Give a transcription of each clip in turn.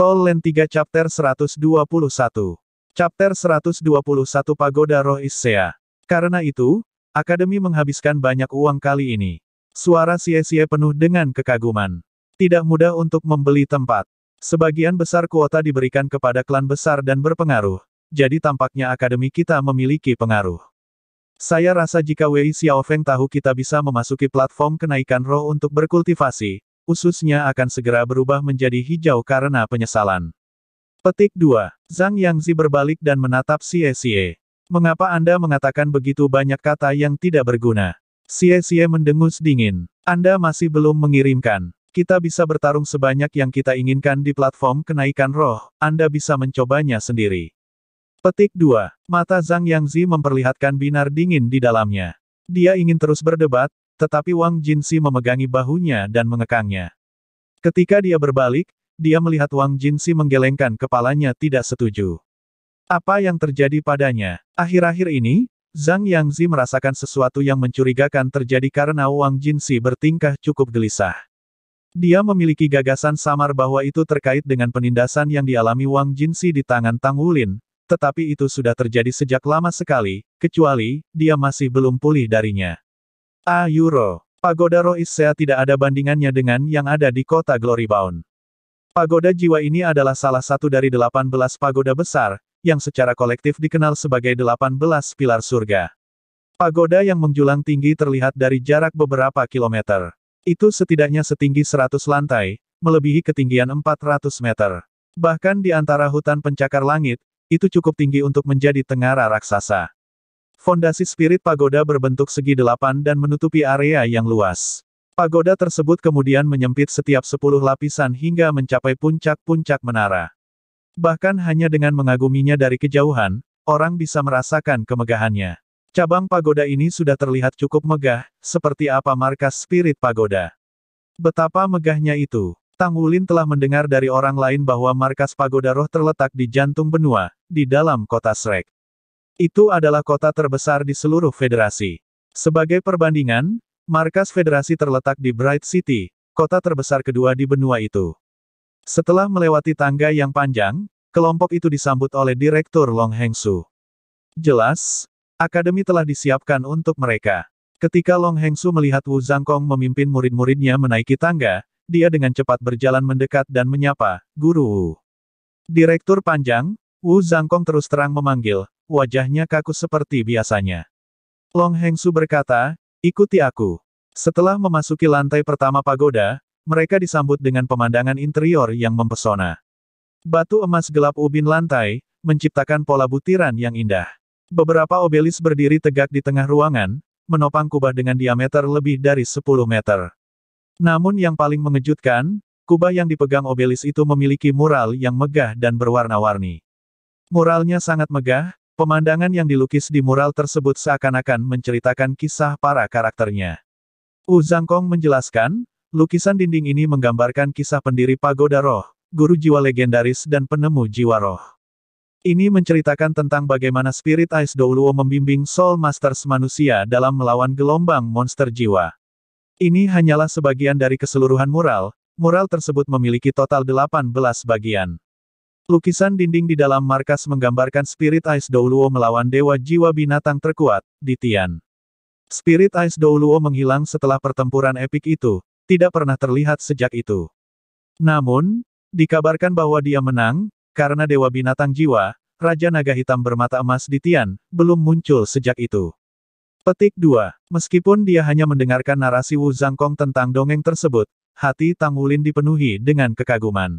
Soul Land 3 Chapter 121. Chapter 121 Pagoda Roh Issea Karena itu, Akademi menghabiskan banyak uang kali ini. Suara sia-sia penuh dengan kekaguman. Tidak mudah untuk membeli tempat. Sebagian besar kuota diberikan kepada klan besar dan berpengaruh, jadi tampaknya akademi kita memiliki pengaruh. Saya rasa jika Wei Xiaofeng tahu kita bisa memasuki platform kenaikan roh untuk berkultivasi, ususnya akan segera berubah menjadi hijau karena penyesalan. Petik 2. Zhang Yangzi berbalik dan menatap Xie Xie. Mengapa Anda mengatakan begitu banyak kata yang tidak berguna? Xie Xie mendengus dingin. Anda masih belum mengirimkan. Kita bisa bertarung sebanyak yang kita inginkan di platform kenaikan roh, Anda bisa mencobanya sendiri. Petik 2. Mata Zhang Yangzi memperlihatkan binar dingin di dalamnya. Dia ingin terus berdebat, tetapi Wang Jinsi memegangi bahunya dan mengekangnya. Ketika dia berbalik, dia melihat Wang Jinsi menggelengkan kepalanya tidak setuju. Apa yang terjadi padanya? Akhir-akhir ini, Zhang Yangzi merasakan sesuatu yang mencurigakan terjadi karena Wang Jinsi bertingkah cukup gelisah. Dia memiliki gagasan samar bahwa itu terkait dengan penindasan yang dialami Wang Jinsi di tangan Tang Wulin, tetapi itu sudah terjadi sejak lama sekali, kecuali, dia masih belum pulih darinya. Ayuro. Ah, pagoda roh Isea tidak ada bandingannya dengan yang ada di kota Glorybound. Pagoda jiwa ini adalah salah satu dari delapan belas pagoda besar, yang secara kolektif dikenal sebagai delapan belas pilar surga. Pagoda yang menjulang tinggi terlihat dari jarak beberapa kilometer. Itu setidaknya setinggi seratus lantai, melebihi ketinggian empat ratus meter. Bahkan di antara hutan pencakar langit, itu cukup tinggi untuk menjadi tengara raksasa. Fondasi spirit pagoda berbentuk segi delapan dan menutupi area yang luas. Pagoda tersebut kemudian menyempit setiap sepuluh lapisan hingga mencapai puncak-puncak menara. Bahkan hanya dengan mengaguminya dari kejauhan, orang bisa merasakan kemegahannya. Cabang pagoda ini sudah terlihat cukup megah, seperti apa markas spirit pagoda. Betapa megahnya itu. Tang Wulin telah mendengar dari orang lain bahwa markas pagoda roh terletak di jantung benua, di dalam kota Srek. Itu adalah kota terbesar di seluruh federasi. Sebagai perbandingan, markas federasi terletak di Bright City, kota terbesar kedua di benua itu. Setelah melewati tangga yang panjang, kelompok itu disambut oleh Direktur Long Hengsu. Jelas, akademi telah disiapkan untuk mereka. Ketika Long Hengsu melihat Wu Zhangkong memimpin murid-muridnya menaiki tangga, dia dengan cepat berjalan mendekat dan menyapa, Guru Wu. Direktur Panjang, Wu Zhangkong terus terang memanggil, wajahnya kaku seperti biasanya. Long Hengsu berkata, ikuti aku. Setelah memasuki lantai pertama pagoda, mereka disambut dengan pemandangan interior yang mempesona. Batu emas gelap ubin lantai, menciptakan pola butiran yang indah. Beberapa obelis berdiri tegak di tengah ruangan, menopang kubah dengan diameter lebih dari 10 meter. Namun yang paling mengejutkan, kubah yang dipegang obelis itu memiliki mural yang megah dan berwarna-warni. Muralnya sangat megah, Pemandangan yang dilukis di mural tersebut seakan-akan menceritakan kisah para karakternya. Wu Zhangkong menjelaskan, lukisan dinding ini menggambarkan kisah pendiri pagoda roh, guru jiwa legendaris dan penemu jiwa roh. Ini menceritakan tentang bagaimana Spirit Ice Douluo membimbing Soul Masters manusia dalam melawan gelombang monster jiwa. Ini hanyalah sebagian dari keseluruhan mural, mural tersebut memiliki total 18 bagian. Lukisan dinding di dalam markas menggambarkan Spirit Ice Douluo melawan Dewa Jiwa Binatang Terkuat, Ditian. Spirit Ice Douluo menghilang setelah pertempuran epik itu, tidak pernah terlihat sejak itu. Namun, dikabarkan bahwa dia menang, karena Dewa Binatang Jiwa, Raja Naga Hitam bermata emas Ditian, belum muncul sejak itu. Petik 2. Meskipun dia hanya mendengarkan narasi Wu Zhangkong tentang dongeng tersebut, hati Tang Wulin dipenuhi dengan kekaguman.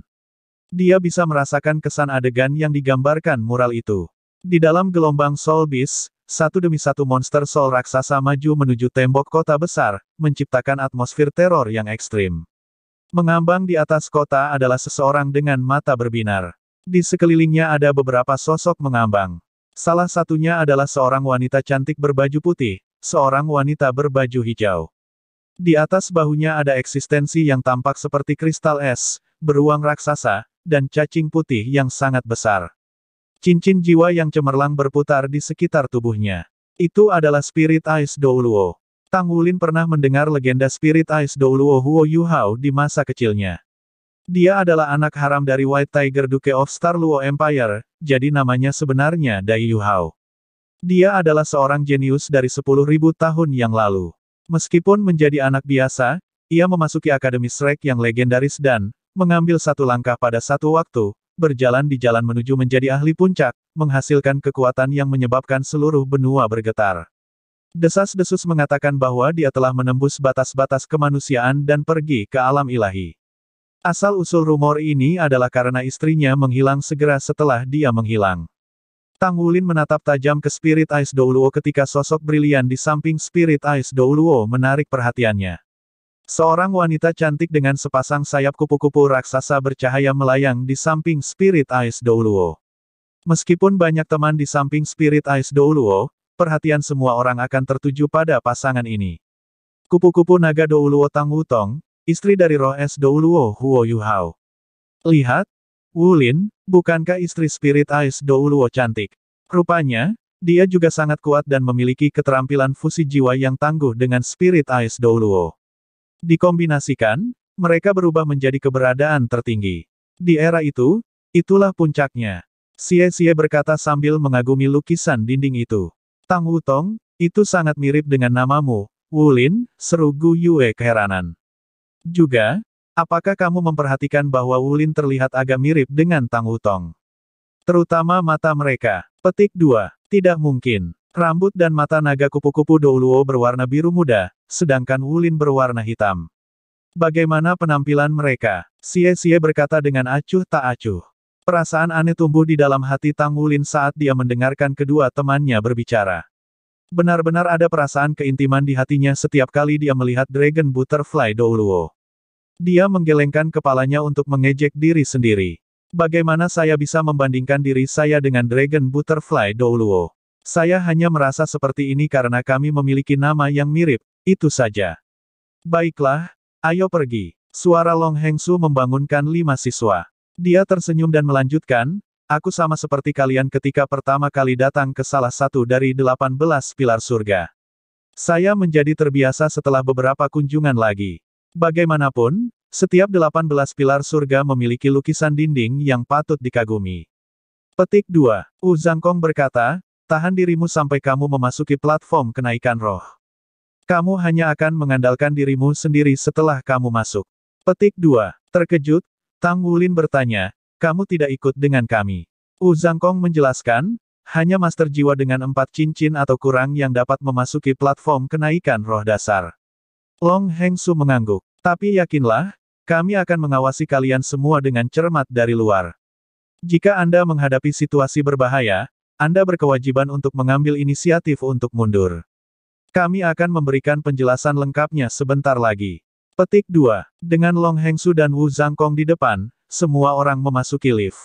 Dia bisa merasakan kesan adegan yang digambarkan mural itu. Di dalam gelombang Soul Beast, satu demi satu monster Soul raksasa maju menuju tembok kota besar, menciptakan atmosfer teror yang ekstrim. Mengambang di atas kota adalah seseorang dengan mata berbinar. Di sekelilingnya ada beberapa sosok mengambang. Salah satunya adalah seorang wanita cantik berbaju putih, seorang wanita berbaju hijau. Di atas bahunya ada eksistensi yang tampak seperti kristal es, beruang raksasa, dan cacing putih yang sangat besar. Cincin jiwa yang cemerlang berputar di sekitar tubuhnya. Itu adalah Spirit Ice Douluo. Tang Wulin pernah mendengar legenda Spirit Ice Douluo Huo Yuhao di masa kecilnya. Dia adalah anak haram dari White Tiger Duke of Star Luo Empire, jadi namanya sebenarnya Dai Yuhao. Dia adalah seorang jenius dari 10.000 tahun yang lalu. Meskipun menjadi anak biasa, ia memasuki Akademi Shrek yang legendaris dan, mengambil satu langkah pada satu waktu, berjalan di jalan menuju menjadi ahli puncak, menghasilkan kekuatan yang menyebabkan seluruh benua bergetar. Desas-desus mengatakan bahwa dia telah menembus batas-batas kemanusiaan dan pergi ke alam ilahi. Asal-usul rumor ini adalah karena istrinya menghilang segera setelah dia menghilang. Tang Wulin menatap tajam ke Spirit Ice Douluo ketika sosok brilian di samping Spirit Ice Douluo menarik perhatiannya. Seorang wanita cantik dengan sepasang sayap kupu-kupu raksasa bercahaya melayang di samping Spirit Ice Douluo. Meskipun banyak teman di samping Spirit Ice Douluo, perhatian semua orang akan tertuju pada pasangan ini. Kupu-kupu naga Douluo Tang Wutong, istri dari roh es Douluo Huo Yuhao. Lihat, Wulin, bukankah istri Spirit Ice Douluo cantik? Rupanya, dia juga sangat kuat dan memiliki keterampilan fusi jiwa yang tangguh dengan Spirit Ice Douluo. Dikombinasikan, mereka berubah menjadi keberadaan tertinggi. Di era itu, itulah puncaknya. Xie Xie berkata sambil mengagumi lukisan dinding itu. Tang Wutong, itu sangat mirip dengan namamu, Wulin, seru Gu Yue keheranan. Juga, apakah kamu memperhatikan bahwa Wulin terlihat agak mirip dengan Tang Wutong? Terutama mata mereka. Petik 2. Tidak mungkin. Rambut dan mata naga kupu-kupu Douluo berwarna biru muda, sedangkan Wulin berwarna hitam. Bagaimana penampilan mereka? Xie-Xie berkata dengan acuh tak acuh. Perasaan aneh tumbuh di dalam hati Tang Wulin saat dia mendengarkan kedua temannya berbicara. Benar-benar ada perasaan keintiman di hatinya setiap kali dia melihat Dragon Butterfly Douluo. Dia menggelengkan kepalanya untuk mengejek diri sendiri. Bagaimana saya bisa membandingkan diri saya dengan Dragon Butterfly Douluo? Saya hanya merasa seperti ini karena kami memiliki nama yang mirip, itu saja. Baiklah, ayo pergi. Suara Long Hengsu membangunkan lima siswa. Dia tersenyum dan melanjutkan, aku sama seperti kalian ketika pertama kali datang ke salah satu dari delapan belas pilar surga. Saya menjadi terbiasa setelah beberapa kunjungan lagi. Bagaimanapun, setiap delapan belas pilar surga memiliki lukisan dinding yang patut dikagumi. Petik 2. Wu Zhangkong berkata, Tahan dirimu sampai kamu memasuki platform kenaikan roh. Kamu hanya akan mengandalkan dirimu sendiri setelah kamu masuk. Petik 2. Terkejut, Tang Wulin bertanya, kamu tidak ikut dengan kami. Wu Zhangkong menjelaskan, hanya master jiwa dengan empat cincin atau kurang yang dapat memasuki platform kenaikan roh dasar. Long Heng Su mengangguk. Tapi yakinlah, kami akan mengawasi kalian semua dengan cermat dari luar. Jika Anda menghadapi situasi berbahaya, anda berkewajiban untuk mengambil inisiatif untuk mundur. Kami akan memberikan penjelasan lengkapnya sebentar lagi. Petik 2. Dengan Long Hengsu dan Wu Zhangkong di depan, semua orang memasuki lift.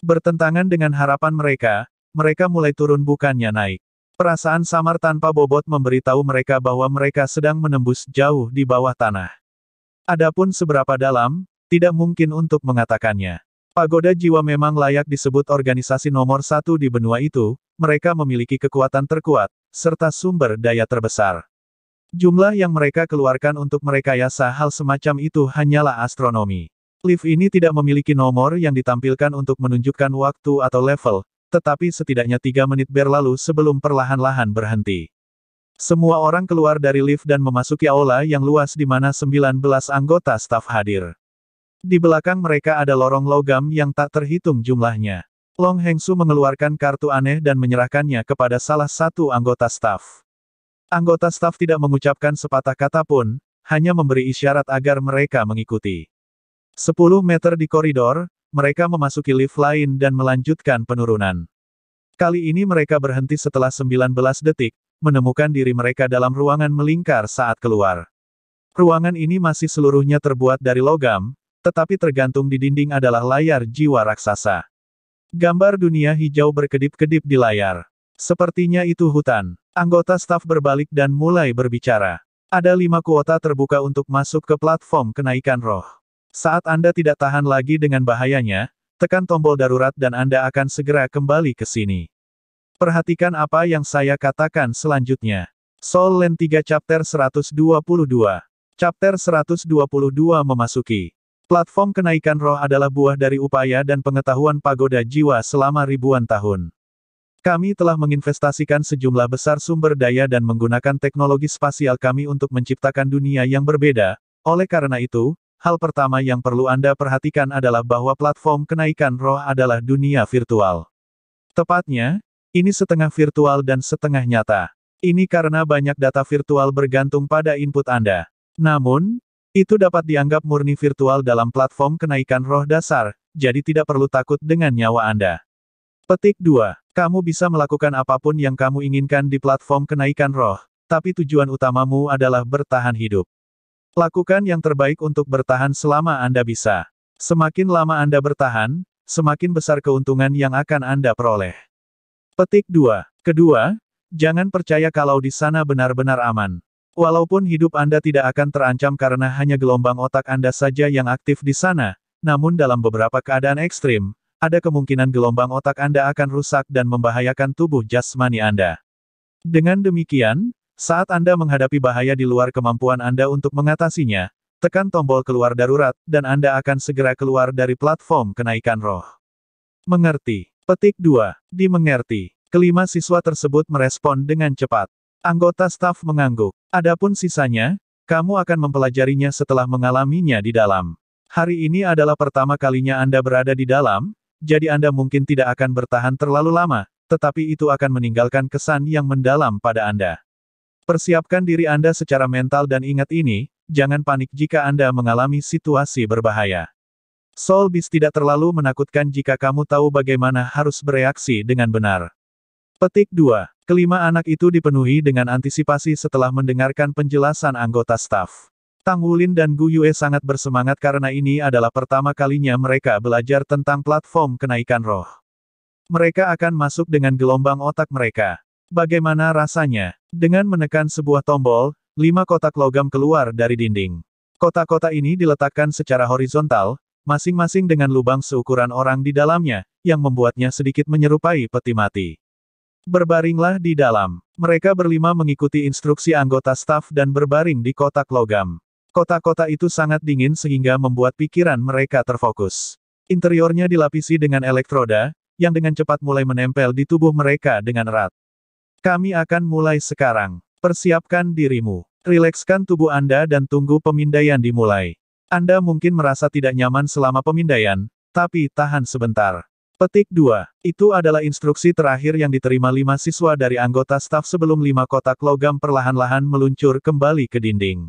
Bertentangan dengan harapan mereka, mereka mulai turun bukannya naik. Perasaan samar tanpa bobot memberitahu mereka bahwa mereka sedang menembus jauh di bawah tanah. Adapun seberapa dalam, tidak mungkin untuk mengatakannya. Pagoda Jiwa memang layak disebut organisasi nomor satu di benua itu, mereka memiliki kekuatan terkuat, serta sumber daya terbesar. Jumlah yang mereka keluarkan untuk merekayasa hal semacam itu hanyalah astronomi. Lift ini tidak memiliki nomor yang ditampilkan untuk menunjukkan waktu atau level, tetapi setidaknya tiga menit berlalu sebelum perlahan-lahan berhenti. Semua orang keluar dari lift dan memasuki aula yang luas di mana 19 anggota staf hadir. Di belakang mereka ada lorong logam yang tak terhitung jumlahnya. Long Hengsu mengeluarkan kartu aneh dan menyerahkannya kepada salah satu anggota staf. Anggota staf tidak mengucapkan sepatah kata pun, hanya memberi isyarat agar mereka mengikuti. 10 meter di koridor, mereka memasuki lift lain dan melanjutkan penurunan. Kali ini mereka berhenti setelah 19 detik, menemukan diri mereka dalam ruangan melingkar saat keluar. Ruangan ini masih seluruhnya terbuat dari logam, tetapi tergantung di dinding adalah layar jiwa raksasa. Gambar dunia hijau berkedip-kedip di layar. Sepertinya itu hutan. Anggota staf berbalik dan mulai berbicara. Ada lima kuota terbuka untuk masuk ke platform kenaikan roh. Saat Anda tidak tahan lagi dengan bahayanya, tekan tombol darurat dan Anda akan segera kembali ke sini. Perhatikan apa yang saya katakan selanjutnya. Soul Land 3 Chapter 122. Chapter 122 memasuki. Platform kenaikan roh adalah buah dari upaya dan pengetahuan pagoda jiwa selama ribuan tahun. Kami telah menginvestasikan sejumlah besar sumber daya dan menggunakan teknologi spasial kami untuk menciptakan dunia yang berbeda. Oleh karena itu, hal pertama yang perlu Anda perhatikan adalah bahwa platform kenaikan roh adalah dunia virtual. Tepatnya, ini setengah virtual dan setengah nyata. Ini karena banyak data virtual bergantung pada input Anda. Namun, itu dapat dianggap murni virtual dalam platform kenaikan roh dasar, jadi tidak perlu takut dengan nyawa Anda. Petik 2. Kamu bisa melakukan apapun yang kamu inginkan di platform kenaikan roh, tapi tujuan utamamu adalah bertahan hidup. Lakukan yang terbaik untuk bertahan selama Anda bisa. Semakin lama Anda bertahan, semakin besar keuntungan yang akan Anda peroleh. Petik 2. Kedua, jangan percaya kalau di sana benar-benar aman. Walaupun hidup Anda tidak akan terancam karena hanya gelombang otak Anda saja yang aktif di sana, namun dalam beberapa keadaan ekstrim, ada kemungkinan gelombang otak Anda akan rusak dan membahayakan tubuh jasmani Anda. Dengan demikian, saat Anda menghadapi bahaya di luar kemampuan Anda untuk mengatasinya, tekan tombol keluar darurat, dan Anda akan segera keluar dari platform kenaikan roh. Mengerti. Petik 2. Dimengerti. Kelima siswa tersebut merespon dengan cepat. Anggota staf mengangguk. Adapun sisanya, kamu akan mempelajarinya setelah mengalaminya di dalam. Hari ini adalah pertama kalinya Anda berada di dalam, jadi Anda mungkin tidak akan bertahan terlalu lama, tetapi itu akan meninggalkan kesan yang mendalam pada Anda. Persiapkan diri Anda secara mental dan ingat ini, jangan panik jika Anda mengalami situasi berbahaya. Solbis tidak terlalu menakutkan jika kamu tahu bagaimana harus bereaksi dengan benar. Petik 2. Kelima anak itu dipenuhi dengan antisipasi setelah mendengarkan penjelasan anggota staf. Tang Wulin dan Gu Yue sangat bersemangat karena ini adalah pertama kalinya mereka belajar tentang platform kenaikan roh. Mereka akan masuk dengan gelombang otak mereka. Bagaimana rasanya? Dengan menekan sebuah tombol, lima kotak logam keluar dari dinding. Kota-kota ini diletakkan secara horizontal, masing-masing dengan lubang seukuran orang di dalamnya, yang membuatnya sedikit menyerupai peti mati. Berbaringlah di dalam. Mereka berlima mengikuti instruksi anggota staf dan berbaring di kotak logam. Kota-kota itu sangat dingin sehingga membuat pikiran mereka terfokus. Interiornya dilapisi dengan elektroda, yang dengan cepat mulai menempel di tubuh mereka dengan erat. Kami akan mulai sekarang. Persiapkan dirimu. Rilekskan tubuh Anda dan tunggu pemindaian dimulai. Anda mungkin merasa tidak nyaman selama pemindaian, tapi tahan sebentar. Petik 2. Itu adalah instruksi terakhir yang diterima lima siswa dari anggota staf sebelum lima kotak logam perlahan-lahan meluncur kembali ke dinding.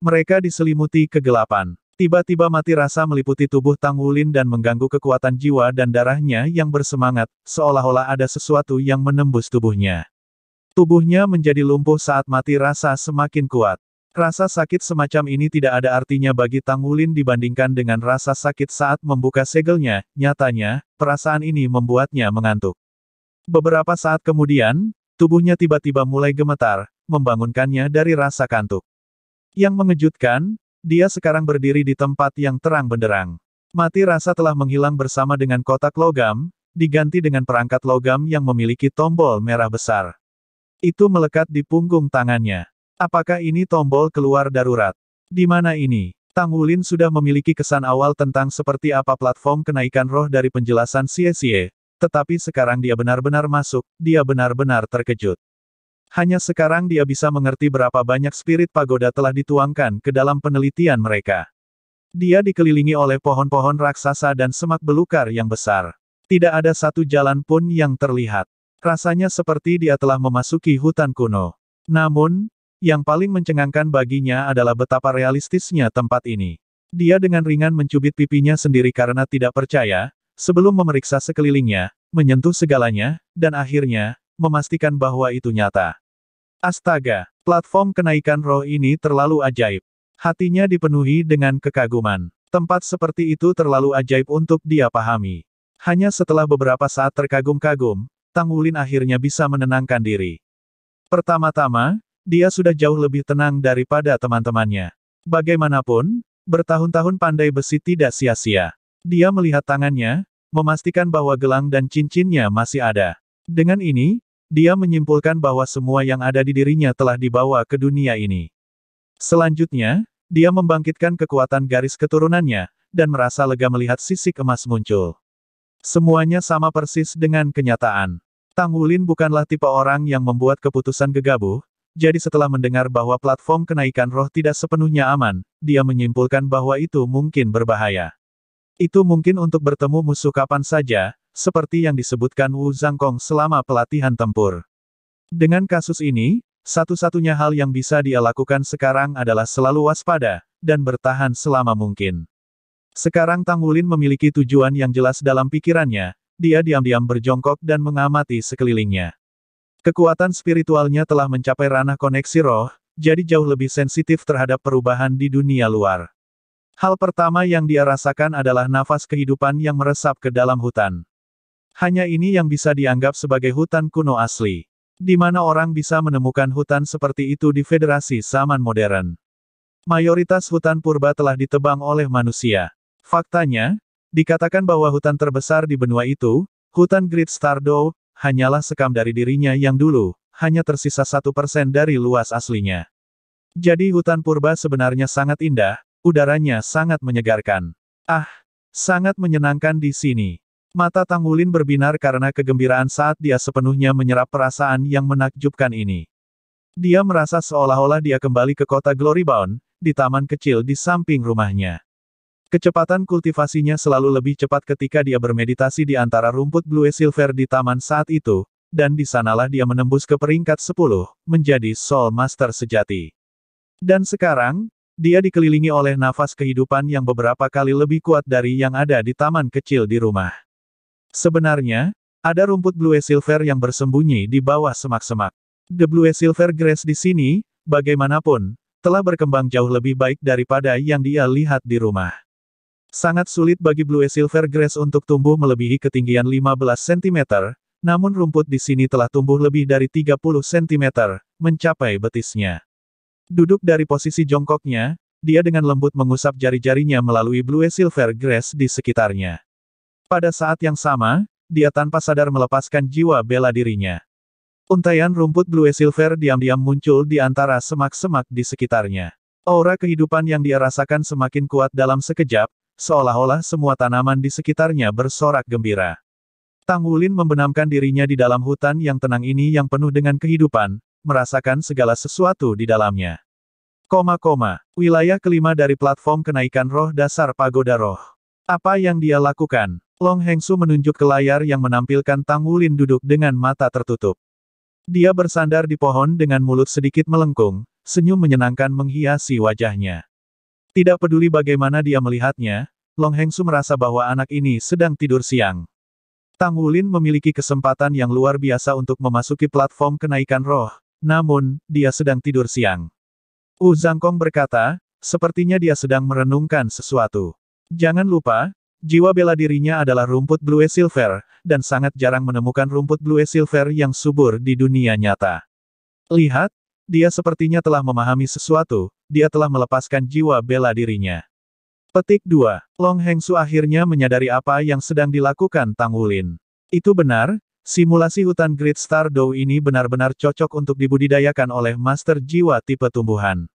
Mereka diselimuti kegelapan. Tiba-tiba mati rasa meliputi tubuh Tang Wulin dan mengganggu kekuatan jiwa dan darahnya yang bersemangat, seolah-olah ada sesuatu yang menembus tubuhnya. Tubuhnya menjadi lumpuh saat mati rasa semakin kuat. Rasa sakit semacam ini tidak ada artinya bagi Tang Wulin dibandingkan dengan rasa sakit saat membuka segelnya, nyatanya, perasaan ini membuatnya mengantuk. Beberapa saat kemudian, tubuhnya tiba-tiba mulai gemetar, membangunkannya dari rasa kantuk. Yang mengejutkan, dia sekarang berdiri di tempat yang terang benderang. Mati rasa telah menghilang bersama dengan kotak logam, diganti dengan perangkat logam yang memiliki tombol merah besar. Itu melekat di punggung tangannya. Apakah ini tombol keluar darurat? Di mana ini? Tang Wulin sudah memiliki kesan awal tentang seperti apa platform kenaikan roh dari penjelasan Xie Xie, tetapi sekarang dia benar-benar masuk, dia benar-benar terkejut. Hanya sekarang dia bisa mengerti berapa banyak spirit pagoda telah dituangkan ke dalam penelitian mereka. Dia dikelilingi oleh pohon-pohon raksasa dan semak belukar yang besar. Tidak ada satu jalan pun yang terlihat. Rasanya seperti dia telah memasuki hutan kuno. Namun, yang paling mencengangkan baginya adalah betapa realistisnya tempat ini. Dia dengan ringan mencubit pipinya sendiri karena tidak percaya, sebelum memeriksa sekelilingnya, menyentuh segalanya, dan akhirnya, memastikan bahwa itu nyata. Astaga, platform kenaikan roh ini terlalu ajaib. Hatinya dipenuhi dengan kekaguman. Tempat seperti itu terlalu ajaib untuk dia pahami. Hanya setelah beberapa saat terkagum-kagum, Tang Wulin akhirnya bisa menenangkan diri. Pertama-tama, dia sudah jauh lebih tenang daripada teman-temannya. Bagaimanapun, bertahun-tahun pandai besi tidak sia-sia. Dia melihat tangannya, memastikan bahwa gelang dan cincinnya masih ada. Dengan ini, dia menyimpulkan bahwa semua yang ada di dirinya telah dibawa ke dunia ini. Selanjutnya, dia membangkitkan kekuatan garis keturunannya, dan merasa lega melihat sisi emas muncul. Semuanya sama persis dengan kenyataan. Tang Wulin bukanlah tipe orang yang membuat keputusan gegabah, jadi setelah mendengar bahwa platform kenaikan roh tidak sepenuhnya aman, dia menyimpulkan bahwa itu mungkin berbahaya. Itu mungkin untuk bertemu musuh kapan saja, seperti yang disebutkan Wu Zhangkong selama pelatihan tempur. Dengan kasus ini, satu-satunya hal yang bisa dia lakukan sekarang adalah selalu waspada, dan bertahan selama mungkin. Sekarang Tang Wulin memiliki tujuan yang jelas dalam pikirannya, dia diam-diam berjongkok dan mengamati sekelilingnya. Kekuatan spiritualnya telah mencapai ranah koneksi roh, jadi jauh lebih sensitif terhadap perubahan di dunia luar. Hal pertama yang dia rasakan adalah nafas kehidupan yang meresap ke dalam hutan. Hanya ini yang bisa dianggap sebagai hutan kuno asli. Di mana orang bisa menemukan hutan seperti itu di federasi saman modern. Mayoritas hutan purba telah ditebang oleh manusia. Faktanya, dikatakan bahwa hutan terbesar di benua itu, hutan Great Stardow, hanyalah sekam dari dirinya yang dulu, hanya tersisa satu persen dari luas aslinya. Jadi hutan purba sebenarnya sangat indah, udaranya sangat menyegarkan. Ah, sangat menyenangkan di sini. Mata Tangulin berbinar karena kegembiraan saat dia sepenuhnya menyerap perasaan yang menakjubkan ini. Dia merasa seolah-olah dia kembali ke kota Glorybound, di taman kecil di samping rumahnya. Kecepatan kultivasinya selalu lebih cepat ketika dia bermeditasi di antara rumput blue silver di taman saat itu, dan di sanalah dia menembus ke peringkat 10, menjadi Soul Master sejati. Dan sekarang, dia dikelilingi oleh nafas kehidupan yang beberapa kali lebih kuat dari yang ada di taman kecil di rumah. Sebenarnya, ada rumput blue silver yang bersembunyi di bawah semak-semak. The blue silver grass di sini, bagaimanapun, telah berkembang jauh lebih baik daripada yang dia lihat di rumah. Sangat sulit bagi Blue Silver Grass untuk tumbuh melebihi ketinggian 15 cm, namun rumput di sini telah tumbuh lebih dari 30 cm, mencapai betisnya. Duduk dari posisi jongkoknya, dia dengan lembut mengusap jari-jarinya melalui Blue Silver Grass di sekitarnya. Pada saat yang sama, dia tanpa sadar melepaskan jiwa bela dirinya. Untaian rumput Blue Silver diam-diam muncul di antara semak-semak di sekitarnya. Aura kehidupan yang dia rasakan semakin kuat dalam sekejap, seolah-olah semua tanaman di sekitarnya bersorak gembira. Tang Wulin membenamkan dirinya di dalam hutan yang tenang ini yang penuh dengan kehidupan, merasakan segala sesuatu di dalamnya. Koma koma, wilayah kelima dari platform kenaikan roh dasar pagoda roh. Apa yang dia lakukan? Long Hengsu menunjuk ke layar yang menampilkan Tang Wulin duduk dengan mata tertutup. Dia bersandar di pohon dengan mulut sedikit melengkung, senyum menyenangkan menghiasi wajahnya. Tidak peduli bagaimana dia melihatnya, Long Hengsu merasa bahwa anak ini sedang tidur siang. Tang Wulin memiliki kesempatan yang luar biasa untuk memasuki platform kenaikan roh, namun, dia sedang tidur siang. Wu Zangkong berkata, sepertinya dia sedang merenungkan sesuatu. Jangan lupa, jiwa bela dirinya adalah rumput blue silver, dan sangat jarang menemukan rumput blue silver yang subur di dunia nyata. Lihat, dia sepertinya telah memahami sesuatu, dia telah melepaskan jiwa bela dirinya. Petik 2. Long Hengsu akhirnya menyadari apa yang sedang dilakukan Tang Wulin. Itu benar, simulasi hutan Great Star Dou ini benar-benar cocok untuk dibudidayakan oleh master jiwa tipe tumbuhan.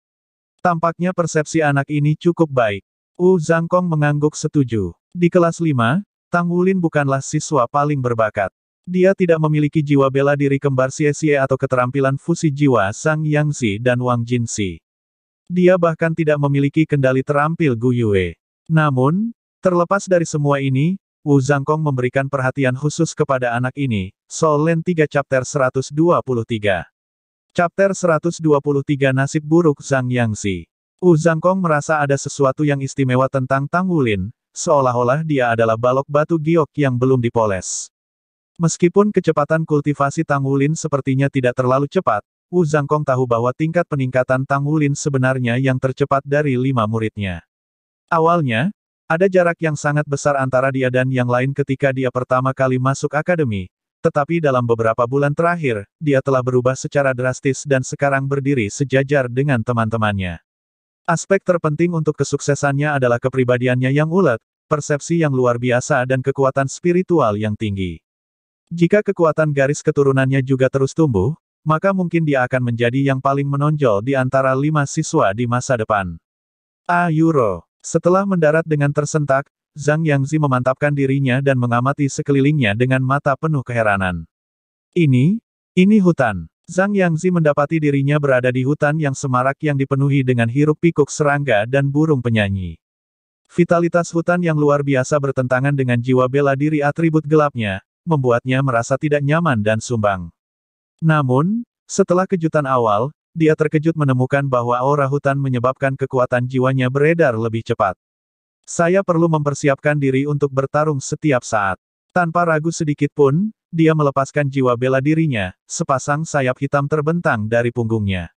Tampaknya persepsi anak ini cukup baik. Wu Zhangkong mengangguk setuju. Di kelas 5, Tang Wulin bukanlah siswa paling berbakat. Dia tidak memiliki jiwa bela diri kembar sie-sie atau keterampilan fusi jiwa Sang Yangzi dan Wang Jinsi. Dia bahkan tidak memiliki kendali terampil Gu Yue. Namun, terlepas dari semua ini, Wu Zhangkong memberikan perhatian khusus kepada anak ini, Solen 3 Chapter 123. Chapter 123 Nasib Buruk Zhang Yangsi. Wu Zhangkong merasa ada sesuatu yang istimewa tentang Tang Wulin, seolah-olah dia adalah balok batu giok yang belum dipoles. Meskipun kecepatan kultivasi Tang Wulin sepertinya tidak terlalu cepat, Wu Zhangkong tahu bahwa tingkat peningkatan Tang Wulin sebenarnya yang tercepat dari lima muridnya. Awalnya, ada jarak yang sangat besar antara dia dan yang lain ketika dia pertama kali masuk akademi, tetapi dalam beberapa bulan terakhir, dia telah berubah secara drastis dan sekarang berdiri sejajar dengan teman-temannya. Aspek terpenting untuk kesuksesannya adalah kepribadiannya yang ulet, persepsi yang luar biasa dan kekuatan spiritual yang tinggi. Jika kekuatan garis keturunannya juga terus tumbuh, maka mungkin dia akan menjadi yang paling menonjol di antara lima siswa di masa depan. Ayuro. Setelah mendarat dengan tersentak, Zhang Yangzi memantapkan dirinya dan mengamati sekelilingnya dengan mata penuh keheranan. Ini, ini hutan. Zhang Yangzi mendapati dirinya berada di hutan yang semarak yang dipenuhi dengan hiruk pikuk serangga dan burung penyanyi. Vitalitas hutan yang luar biasa bertentangan dengan jiwa bela diri atribut gelapnya, membuatnya merasa tidak nyaman dan sumbang. Namun, setelah kejutan awal, dia terkejut menemukan bahwa aura hutan menyebabkan kekuatan jiwanya beredar lebih cepat. Saya perlu mempersiapkan diri untuk bertarung setiap saat. Tanpa ragu sedikit pun, dia melepaskan jiwa bela dirinya, sepasang sayap hitam terbentang dari punggungnya.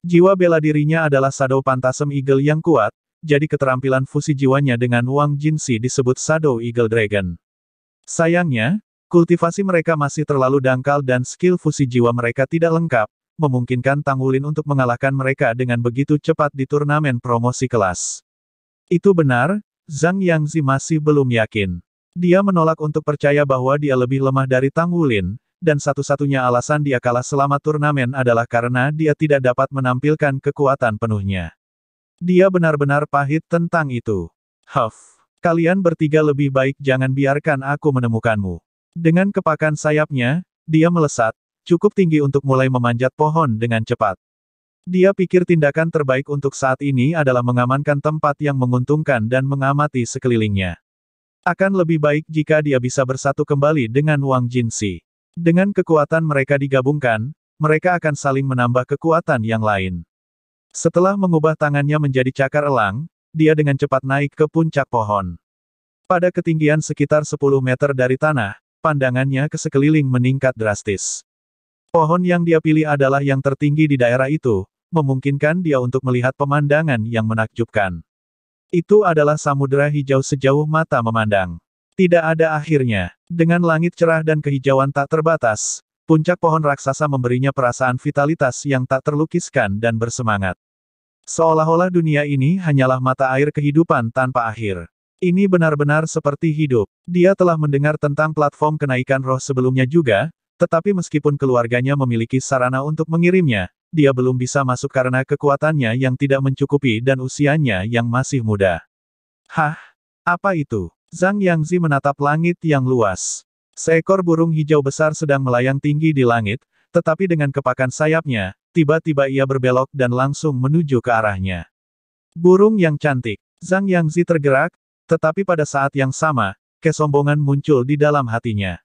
Jiwa bela dirinya adalah Shadow Pantasem Eagle yang kuat, jadi keterampilan fusi jiwanya dengan Wang Jinsi disebut Shadow Eagle Dragon. Sayangnya, Kultivasi mereka masih terlalu dangkal dan skill fusi jiwa mereka tidak lengkap, memungkinkan Tang Wulin untuk mengalahkan mereka dengan begitu cepat di turnamen promosi kelas. Itu benar, Zhang Yangzi masih belum yakin. Dia menolak untuk percaya bahwa dia lebih lemah dari Tang Wulin, dan satu-satunya alasan dia kalah selama turnamen adalah karena dia tidak dapat menampilkan kekuatan penuhnya. Dia benar-benar pahit tentang itu. Huff, kalian bertiga lebih baik jangan biarkan aku menemukanmu. Dengan kepakan sayapnya, dia melesat, cukup tinggi untuk mulai memanjat pohon dengan cepat. Dia pikir tindakan terbaik untuk saat ini adalah mengamankan tempat yang menguntungkan dan mengamati sekelilingnya. Akan lebih baik jika dia bisa bersatu kembali dengan Wang Jinsi. Dengan kekuatan mereka digabungkan, mereka akan saling menambah kekuatan yang lain. Setelah mengubah tangannya menjadi cakar elang, dia dengan cepat naik ke puncak pohon. Pada ketinggian sekitar 10 meter dari tanah, pandangannya ke sekeliling meningkat drastis. Pohon yang dia pilih adalah yang tertinggi di daerah itu, memungkinkan dia untuk melihat pemandangan yang menakjubkan. Itu adalah samudera hijau sejauh mata memandang. Tidak ada akhirnya. Dengan langit cerah dan kehijauan tak terbatas, puncak pohon raksasa memberinya perasaan vitalitas yang tak terlukiskan dan bersemangat. Seolah-olah dunia ini hanyalah mata air kehidupan tanpa akhir. Ini benar-benar seperti hidup. Dia telah mendengar tentang platform kenaikan roh sebelumnya juga, tetapi meskipun keluarganya memiliki sarana untuk mengirimnya, dia belum bisa masuk karena kekuatannya yang tidak mencukupi dan usianya yang masih muda. Hah? Apa itu? Zhang Yangzi menatap langit yang luas. Seekor burung hijau besar sedang melayang tinggi di langit, tetapi dengan kepakan sayapnya, tiba-tiba ia berbelok dan langsung menuju ke arahnya. Burung yang cantik. Zhang Yangzi tergerak, tetapi pada saat yang sama, kesombongan muncul di dalam hatinya.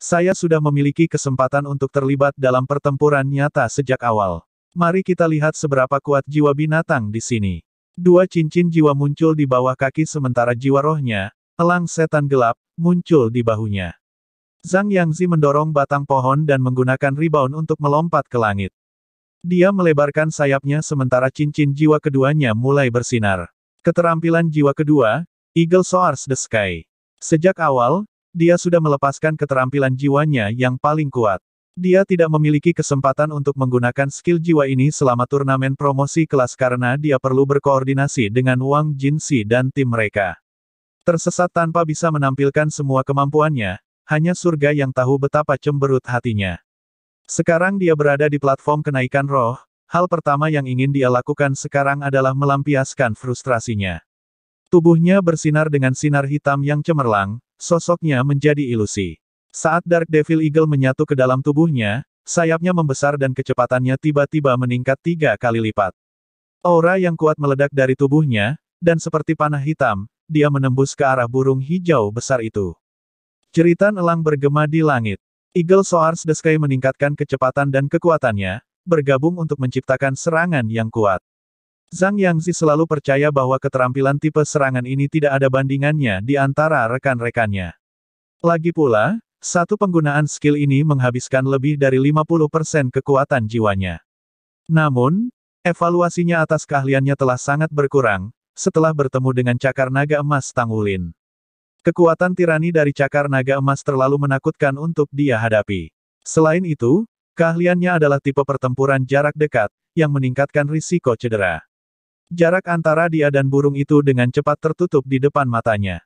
Saya sudah memiliki kesempatan untuk terlibat dalam pertempuran nyata sejak awal. Mari kita lihat seberapa kuat jiwa binatang di sini. Dua cincin jiwa muncul di bawah kaki sementara jiwa rohnya, elang setan gelap, muncul di bahunya. Zhang Yangzi mendorong batang pohon dan menggunakan rebound untuk melompat ke langit. Dia melebarkan sayapnya sementara cincin jiwa keduanya mulai bersinar. Keterampilan jiwa kedua, Eagle Soars the Sky. Sejak awal, dia sudah melepaskan keterampilan jiwanya yang paling kuat. Dia tidak memiliki kesempatan untuk menggunakan skill jiwa ini selama turnamen promosi kelas karena dia perlu berkoordinasi dengan Wang Jinxi dan tim mereka. Tersesat tanpa bisa menampilkan semua kemampuannya, hanya surga yang tahu betapa cemberut hatinya. Sekarang dia berada di platform kenaikan roh, hal pertama yang ingin dia lakukan sekarang adalah melampiaskan frustrasinya. Tubuhnya bersinar dengan sinar hitam yang cemerlang, sosoknya menjadi ilusi. Saat Dark Devil Eagle menyatu ke dalam tubuhnya, sayapnya membesar dan kecepatannya tiba-tiba meningkat tiga kali lipat. Aura yang kuat meledak dari tubuhnya, dan seperti panah hitam, dia menembus ke arah burung hijau besar itu. Cerita elang bergema di langit. Eagle Soars the Sky meningkatkan kecepatan dan kekuatannya, bergabung untuk menciptakan serangan yang kuat. Zhang Yangzi selalu percaya bahwa keterampilan tipe serangan ini tidak ada bandingannya di antara rekan-rekannya. Lagi pula, satu penggunaan skill ini menghabiskan lebih dari 50% kekuatan jiwanya. Namun, evaluasinya atas keahliannya telah sangat berkurang, setelah bertemu dengan cakar naga emas Tang Wulin. Kekuatan tirani dari cakar naga emas terlalu menakutkan untuk dia hadapi. Selain itu, keahliannya adalah tipe pertempuran jarak dekat, yang meningkatkan risiko cedera. Jarak antara dia dan burung itu dengan cepat tertutup di depan matanya.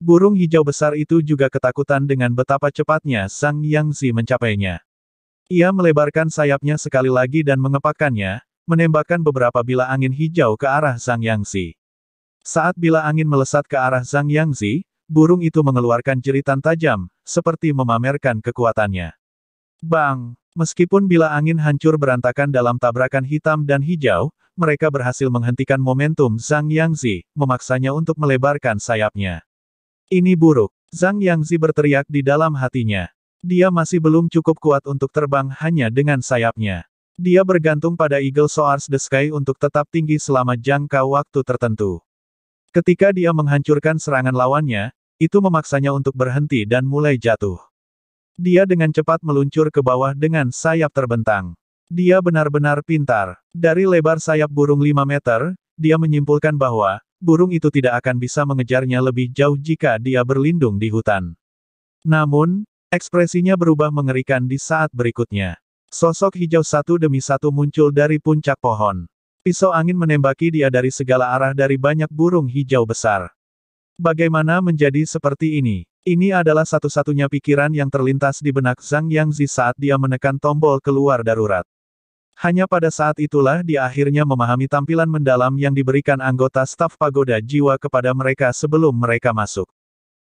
Burung hijau besar itu juga ketakutan dengan betapa cepatnya Sang Yangzi mencapainya. Ia melebarkan sayapnya sekali lagi dan mengepakkannya, menembakkan beberapa bila angin hijau ke arah Sang Yangzi. Saat bila angin melesat ke arah Sang Yangzi, burung itu mengeluarkan jeritan tajam, seperti memamerkan kekuatannya. Bang! Meskipun bila angin hancur berantakan dalam tabrakan hitam dan hijau, mereka berhasil menghentikan momentum Zhang Yangzi, memaksanya untuk melebarkan sayapnya. Ini buruk. Zhang Yangzi berteriak di dalam hatinya. Dia masih belum cukup kuat untuk terbang hanya dengan sayapnya. Dia bergantung pada Eagle Soars the Sky untuk tetap tinggi selama jangka waktu tertentu. Ketika dia menghancurkan serangan lawannya, itu memaksanya untuk berhenti dan mulai jatuh. Dia dengan cepat meluncur ke bawah dengan sayap terbentang. Dia benar-benar pintar. Dari lebar sayap burung 5 meter, dia menyimpulkan bahwa, burung itu tidak akan bisa mengejarnya lebih jauh jika dia berlindung di hutan. Namun, ekspresinya berubah mengerikan di saat berikutnya. Sosok hijau satu demi satu muncul dari puncak pohon. Pisau angin menembaki dia dari segala arah dari banyak burung hijau besar. Bagaimana menjadi seperti ini? Ini adalah satu-satunya pikiran yang terlintas di benak Zhang Yangzi saat dia menekan tombol keluar darurat. Hanya pada saat itulah dia akhirnya memahami tampilan mendalam yang diberikan anggota staf pagoda jiwa kepada mereka sebelum mereka masuk.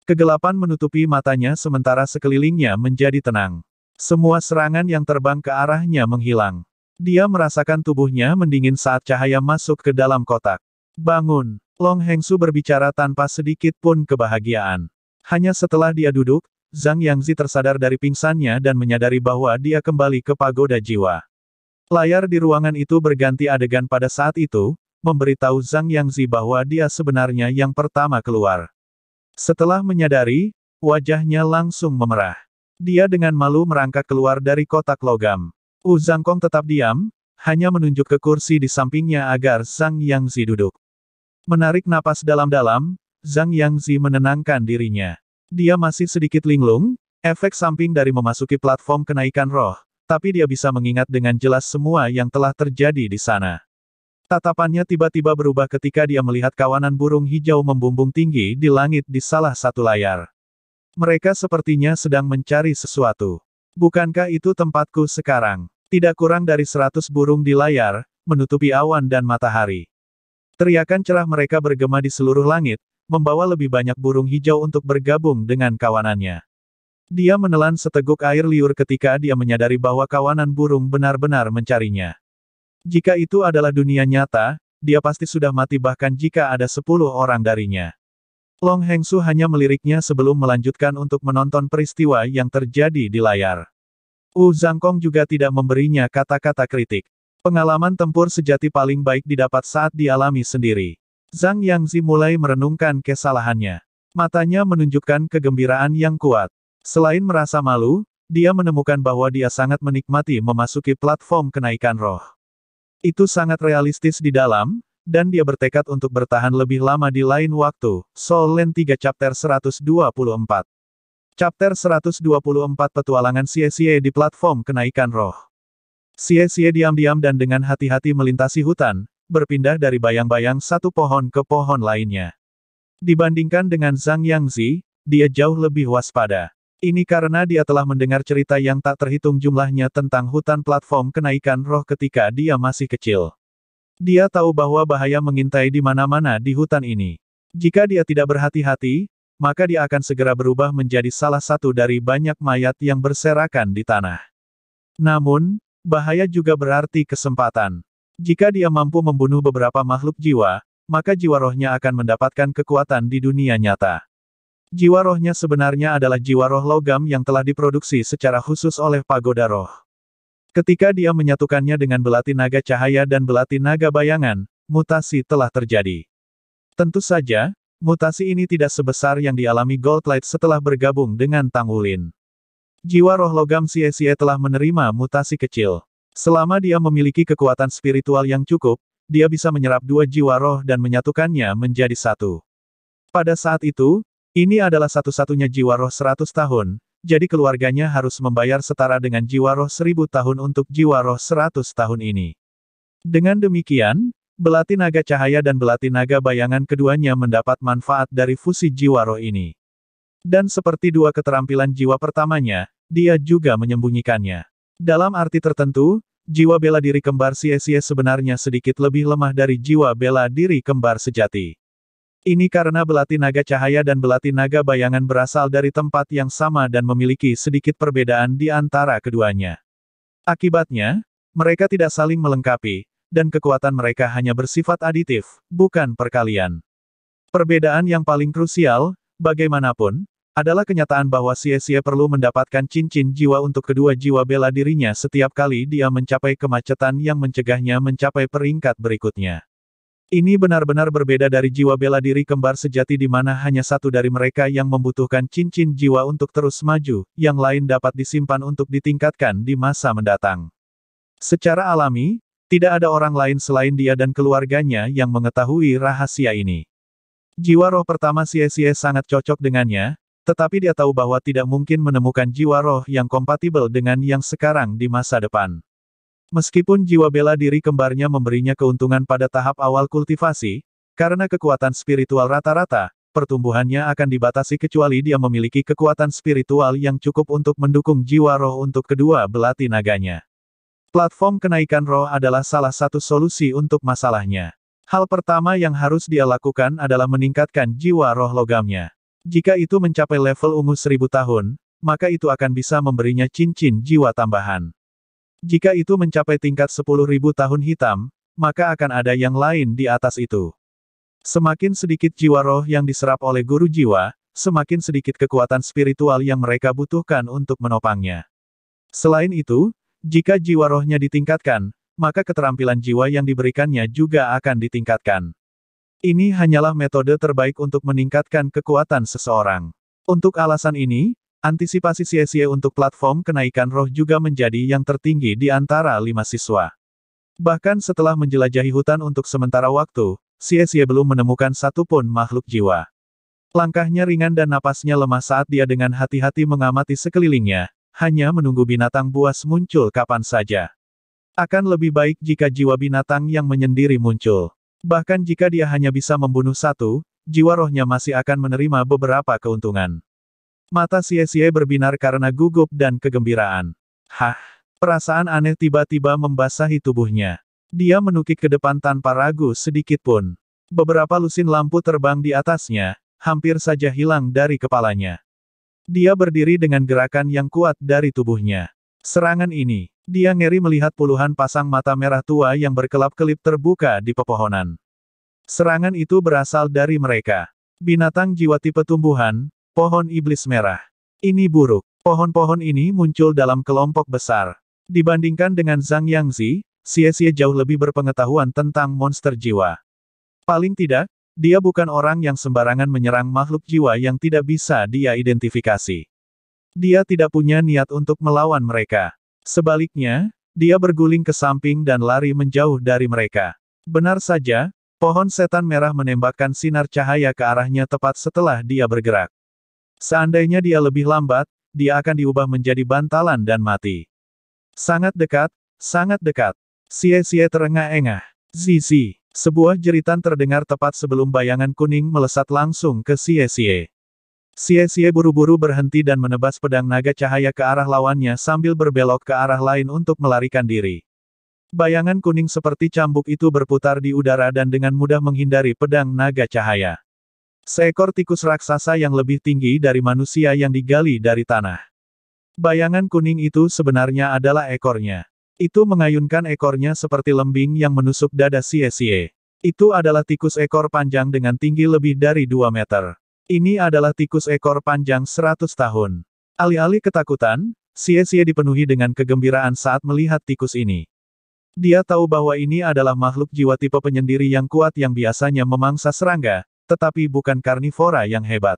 Kegelapan menutupi matanya sementara sekelilingnya menjadi tenang. Semua serangan yang terbang ke arahnya menghilang. Dia merasakan tubuhnya mendingin saat cahaya masuk ke dalam kotak. Bangun, Long Hengsu berbicara tanpa sedikit pun kebahagiaan. Hanya setelah dia duduk, Zhang Yangzi tersadar dari pingsannya dan menyadari bahwa dia kembali ke pagoda jiwa. Layar di ruangan itu berganti adegan pada saat itu, memberitahu Zhang Yangzi bahwa dia sebenarnya yang pertama keluar. Setelah menyadari, wajahnya langsung memerah. Dia dengan malu merangkak keluar dari kotak logam. Wu Zhangkong tetap diam, hanya menunjuk ke kursi di sampingnya agar Zhang Yangzi duduk. Menarik napas dalam-dalam, Zhang Yangzi menenangkan dirinya. Dia masih sedikit linglung, efek samping dari memasuki platform kenaikan roh, tapi dia bisa mengingat dengan jelas semua yang telah terjadi di sana. Tatapannya tiba-tiba berubah ketika dia melihat kawanan burung hijau membumbung tinggi di langit di salah satu layar. Mereka sepertinya sedang mencari sesuatu. Bukankah itu tempatku sekarang? Tidak kurang dari seratus burung di layar, menutupi awan dan matahari. Teriakan cerah mereka bergema di seluruh langit, membawa lebih banyak burung hijau untuk bergabung dengan kawanannya. Dia menelan seteguk air liur ketika dia menyadari bahwa kawanan burung benar-benar mencarinya. Jika itu adalah dunia nyata, dia pasti sudah mati bahkan jika ada sepuluh orang darinya. Long Hengsu hanya meliriknya sebelum melanjutkan untuk menonton peristiwa yang terjadi di layar. Wu Zangkong juga tidak memberinya kata-kata kritik. Pengalaman tempur sejati paling baik didapat saat dialami sendiri. Zhang Yangzi mulai merenungkan kesalahannya. Matanya menunjukkan kegembiraan yang kuat. Selain merasa malu, dia menemukan bahwa dia sangat menikmati memasuki platform kenaikan roh. Itu sangat realistis di dalam, dan dia bertekad untuk bertahan lebih lama di lain waktu. Solen 3 Chapter 124 Chapter 124 Petualangan Xie di Platform Kenaikan Roh Xie diam-diam dan dengan hati-hati melintasi hutan, berpindah dari bayang-bayang satu pohon ke pohon lainnya. Dibandingkan dengan Zhang Yangzi, dia jauh lebih waspada. Ini karena dia telah mendengar cerita yang tak terhitung jumlahnya tentang hutan platform kenaikan roh ketika dia masih kecil. Dia tahu bahwa bahaya mengintai di mana-mana di hutan ini. Jika dia tidak berhati-hati, maka dia akan segera berubah menjadi salah satu dari banyak mayat yang berserakan di tanah. Namun, bahaya juga berarti kesempatan. Jika dia mampu membunuh beberapa makhluk jiwa, maka jiwa rohnya akan mendapatkan kekuatan di dunia nyata. Jiwa rohnya sebenarnya adalah jiwa roh logam yang telah diproduksi secara khusus oleh pagoda roh. Ketika dia menyatukannya dengan belati naga cahaya dan belati naga bayangan, mutasi telah terjadi. Tentu saja, mutasi ini tidak sebesar yang dialami Goldlight setelah bergabung dengan Tang Wulin. Jiwa roh logam CSE telah menerima mutasi kecil. Selama dia memiliki kekuatan spiritual yang cukup, dia bisa menyerap dua jiwa roh dan menyatukannya menjadi satu. Pada saat itu, ini adalah satu-satunya jiwa roh 100 tahun, jadi keluarganya harus membayar setara dengan jiwa roh 1000 tahun untuk jiwa roh 100 tahun ini. Dengan demikian, belati naga cahaya dan belati naga bayangan keduanya mendapat manfaat dari fusi jiwa roh ini. Dan seperti dua keterampilan jiwa pertamanya, dia juga menyembunyikannya. Dalam arti tertentu, jiwa bela diri kembar Siesie sebenarnya sedikit lebih lemah dari jiwa bela diri kembar sejati. Ini karena belati naga cahaya dan belati naga bayangan berasal dari tempat yang sama dan memiliki sedikit perbedaan di antara keduanya. Akibatnya, mereka tidak saling melengkapi, dan kekuatan mereka hanya bersifat aditif, bukan perkalian. Perbedaan yang paling krusial, bagaimanapun, adalah kenyataan bahwa Xie perlu mendapatkan cincin jiwa untuk kedua jiwa bela dirinya setiap kali dia mencapai kemacetan yang mencegahnya mencapai peringkat berikutnya. Ini benar-benar berbeda dari jiwa bela diri kembar sejati di mana hanya satu dari mereka yang membutuhkan cincin jiwa untuk terus maju, yang lain dapat disimpan untuk ditingkatkan di masa mendatang. Secara alami, tidak ada orang lain selain dia dan keluarganya yang mengetahui rahasia ini. Jiwa roh pertama Siesie sangat cocok dengannya, tetapi dia tahu bahwa tidak mungkin menemukan jiwa roh yang kompatibel dengan yang sekarang di masa depan. Meskipun jiwa bela diri kembarnya memberinya keuntungan pada tahap awal kultivasi, karena kekuatan spiritual rata-rata, pertumbuhannya akan dibatasi kecuali dia memiliki kekuatan spiritual yang cukup untuk mendukung jiwa roh untuk kedua belati naganya. Platform kenaikan roh adalah salah satu solusi untuk masalahnya. Hal pertama yang harus dia lakukan adalah meningkatkan jiwa roh logamnya. Jika itu mencapai level ungu seribu tahun, maka itu akan bisa memberinya cincin jiwa tambahan. Jika itu mencapai tingkat 10.000 tahun hitam, maka akan ada yang lain di atas itu. Semakin sedikit jiwa roh yang diserap oleh guru jiwa, semakin sedikit kekuatan spiritual yang mereka butuhkan untuk menopangnya. Selain itu, jika jiwa rohnya ditingkatkan, maka keterampilan jiwa yang diberikannya juga akan ditingkatkan. Ini hanyalah metode terbaik untuk meningkatkan kekuatan seseorang. Untuk alasan ini, Antisipasi sia-sia untuk platform kenaikan roh juga menjadi yang tertinggi di antara lima siswa. Bahkan setelah menjelajahi hutan untuk sementara waktu, sia-sia belum menemukan satupun makhluk jiwa. Langkahnya ringan dan napasnya lemah saat dia dengan hati-hati mengamati sekelilingnya, hanya menunggu binatang buas muncul kapan saja. Akan lebih baik jika jiwa binatang yang menyendiri muncul. Bahkan jika dia hanya bisa membunuh satu, jiwa rohnya masih akan menerima beberapa keuntungan. Mata Xie berbinar karena gugup dan kegembiraan. Hah! Perasaan aneh tiba-tiba membasahi tubuhnya. Dia menukik ke depan tanpa ragu sedikit pun. Beberapa lusin lampu terbang di atasnya, hampir saja hilang dari kepalanya. Dia berdiri dengan gerakan yang kuat dari tubuhnya. Serangan ini, dia ngeri melihat puluhan pasang mata merah tua yang berkelap-kelip terbuka di pepohonan. Serangan itu berasal dari mereka. Binatang jiwa tipe tumbuhan, Pohon iblis merah. Ini buruk. Pohon-pohon ini muncul dalam kelompok besar. Dibandingkan dengan Zhang Yangzi, Xie jauh lebih berpengetahuan tentang monster jiwa. Paling tidak, dia bukan orang yang sembarangan menyerang makhluk jiwa yang tidak bisa dia identifikasi. Dia tidak punya niat untuk melawan mereka. Sebaliknya, dia berguling ke samping dan lari menjauh dari mereka. Benar saja, pohon setan merah menembakkan sinar cahaya ke arahnya tepat setelah dia bergerak. Seandainya dia lebih lambat, dia akan diubah menjadi bantalan dan mati. Sangat dekat, sangat dekat. Sia-sia terengah-engah. Zizi, sebuah jeritan terdengar tepat sebelum bayangan kuning melesat langsung ke Sia Sia. Sia Sia buru-buru berhenti dan menebas pedang naga cahaya ke arah lawannya sambil berbelok ke arah lain untuk melarikan diri. Bayangan kuning seperti cambuk itu berputar di udara dan dengan mudah menghindari pedang naga cahaya. Seekor tikus raksasa yang lebih tinggi dari manusia yang digali dari tanah. Bayangan kuning itu sebenarnya adalah ekornya. Itu mengayunkan ekornya seperti lembing yang menusuk dada sie Sia. Itu adalah tikus ekor panjang dengan tinggi lebih dari 2 meter. Ini adalah tikus ekor panjang 100 tahun. Alih-alih ketakutan, sie Sia dipenuhi dengan kegembiraan saat melihat tikus ini. Dia tahu bahwa ini adalah makhluk jiwa tipe penyendiri yang kuat yang biasanya memangsa serangga, tetapi bukan karnivora yang hebat.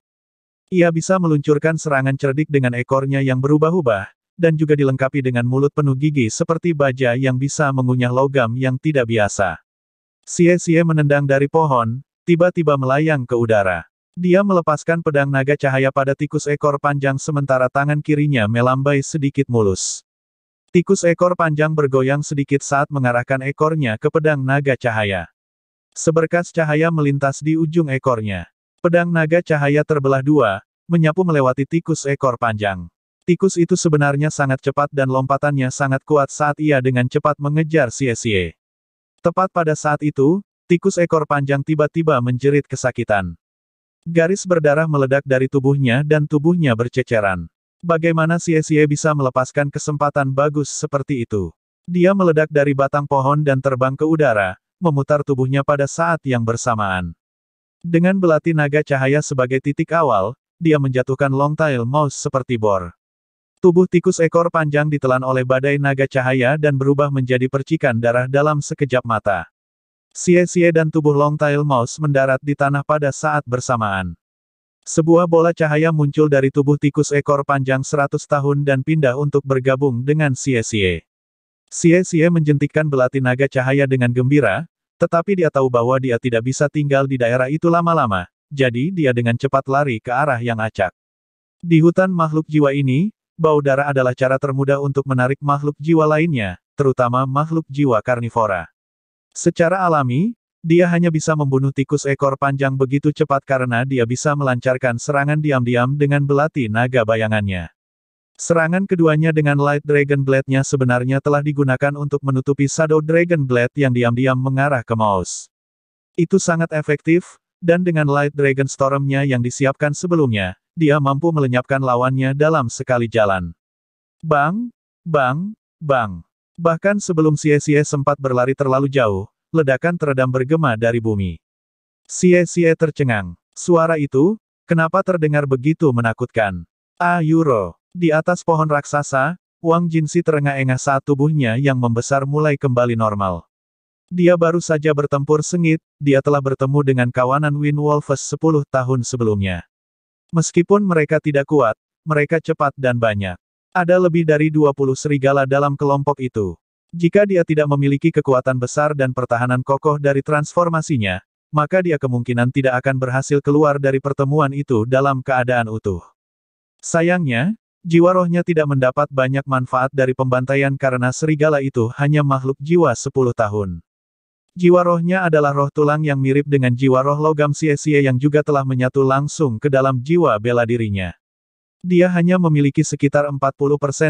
Ia bisa meluncurkan serangan cerdik dengan ekornya yang berubah-ubah, dan juga dilengkapi dengan mulut penuh gigi seperti baja yang bisa mengunyah logam yang tidak biasa. Sie-sie menendang dari pohon, tiba-tiba melayang ke udara. Dia melepaskan pedang naga cahaya pada tikus ekor panjang sementara tangan kirinya melambai sedikit mulus. Tikus ekor panjang bergoyang sedikit saat mengarahkan ekornya ke pedang naga cahaya. Seberkas cahaya melintas di ujung ekornya. Pedang naga cahaya terbelah dua, menyapu melewati tikus ekor panjang. Tikus itu sebenarnya sangat cepat dan lompatannya sangat kuat saat ia dengan cepat mengejar Sie-Sie. Tepat pada saat itu, tikus ekor panjang tiba-tiba menjerit kesakitan. Garis berdarah meledak dari tubuhnya dan tubuhnya berceceran. Bagaimana Sie-Sie bisa melepaskan kesempatan bagus seperti itu? Dia meledak dari batang pohon dan terbang ke udara, memutar tubuhnya pada saat yang bersamaan. Dengan belati naga cahaya sebagai titik awal, dia menjatuhkan long tail mouse seperti bor. Tubuh tikus ekor panjang ditelan oleh badai naga cahaya dan berubah menjadi percikan darah dalam sekejap mata. Sie-sie dan tubuh long tail mouse mendarat di tanah pada saat bersamaan. Sebuah bola cahaya muncul dari tubuh tikus ekor panjang 100 tahun dan pindah untuk bergabung dengan Sie-sie. Xie-Xie menjentikkan belati naga cahaya dengan gembira, tetapi dia tahu bahwa dia tidak bisa tinggal di daerah itu lama-lama, jadi dia dengan cepat lari ke arah yang acak. Di hutan makhluk jiwa ini, bau darah adalah cara termudah untuk menarik makhluk jiwa lainnya, terutama makhluk jiwa karnivora. Secara alami, dia hanya bisa membunuh tikus ekor panjang begitu cepat karena dia bisa melancarkan serangan diam-diam dengan belati naga bayangannya. Serangan keduanya dengan Light Dragon Blade-nya sebenarnya telah digunakan untuk menutupi Shadow Dragon Blade yang diam-diam mengarah ke Maus. Itu sangat efektif, dan dengan Light Dragon Storm-nya yang disiapkan sebelumnya, dia mampu melenyapkan lawannya dalam sekali jalan. Bang! Bang! Bang! Bahkan sebelum Xie sempat berlari terlalu jauh, ledakan teredam bergema dari bumi. Xie tercengang. Suara itu, kenapa terdengar begitu menakutkan? Ayuro. Di atas pohon raksasa, Wang Jinsi terengah-engah saat tubuhnya yang membesar mulai kembali normal. Dia baru saja bertempur sengit, dia telah bertemu dengan kawanan Win Wolves 10 tahun sebelumnya. Meskipun mereka tidak kuat, mereka cepat dan banyak. Ada lebih dari 20 serigala dalam kelompok itu. Jika dia tidak memiliki kekuatan besar dan pertahanan kokoh dari transformasinya, maka dia kemungkinan tidak akan berhasil keluar dari pertemuan itu dalam keadaan utuh. Sayangnya, Jiwa rohnya tidak mendapat banyak manfaat dari pembantaian karena serigala itu hanya makhluk jiwa 10 tahun. Jiwa rohnya adalah roh tulang yang mirip dengan jiwa roh logam sia-sia yang juga telah menyatu langsung ke dalam jiwa bela dirinya. Dia hanya memiliki sekitar 40%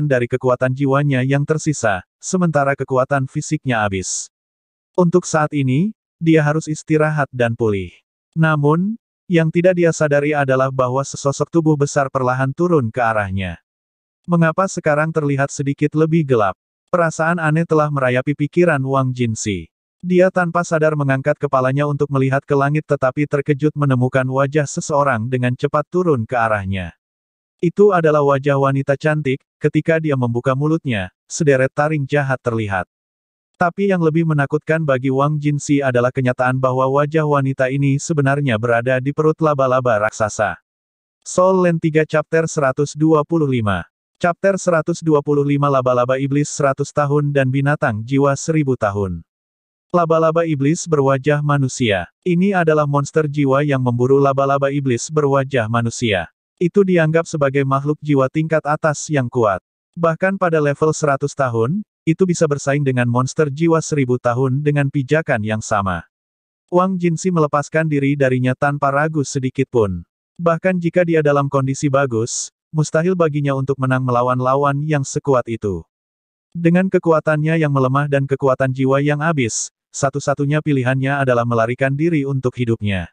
dari kekuatan jiwanya yang tersisa, sementara kekuatan fisiknya habis. Untuk saat ini, dia harus istirahat dan pulih. Namun, yang tidak dia sadari adalah bahwa sesosok tubuh besar perlahan turun ke arahnya. Mengapa sekarang terlihat sedikit lebih gelap? Perasaan aneh telah merayapi pikiran Wang Jinsi. Dia tanpa sadar mengangkat kepalanya untuk melihat ke langit tetapi terkejut menemukan wajah seseorang dengan cepat turun ke arahnya. Itu adalah wajah wanita cantik, ketika dia membuka mulutnya, sederet taring jahat terlihat. Tapi yang lebih menakutkan bagi Wang Jinsi adalah kenyataan bahwa wajah wanita ini sebenarnya berada di perut laba-laba raksasa. Sol Len 3 Chapter 125 Chapter 125 Laba-laba Iblis 100 tahun dan binatang jiwa 1000 tahun. Laba-laba iblis berwajah manusia. Ini adalah monster jiwa yang memburu laba-laba iblis berwajah manusia. Itu dianggap sebagai makhluk jiwa tingkat atas yang kuat. Bahkan pada level 100 tahun, itu bisa bersaing dengan monster jiwa 1000 tahun dengan pijakan yang sama. Wang Jinsi melepaskan diri darinya tanpa ragu sedikitpun, Bahkan jika dia dalam kondisi bagus, mustahil baginya untuk menang melawan lawan yang sekuat itu. Dengan kekuatannya yang melemah dan kekuatan jiwa yang habis, satu-satunya pilihannya adalah melarikan diri untuk hidupnya.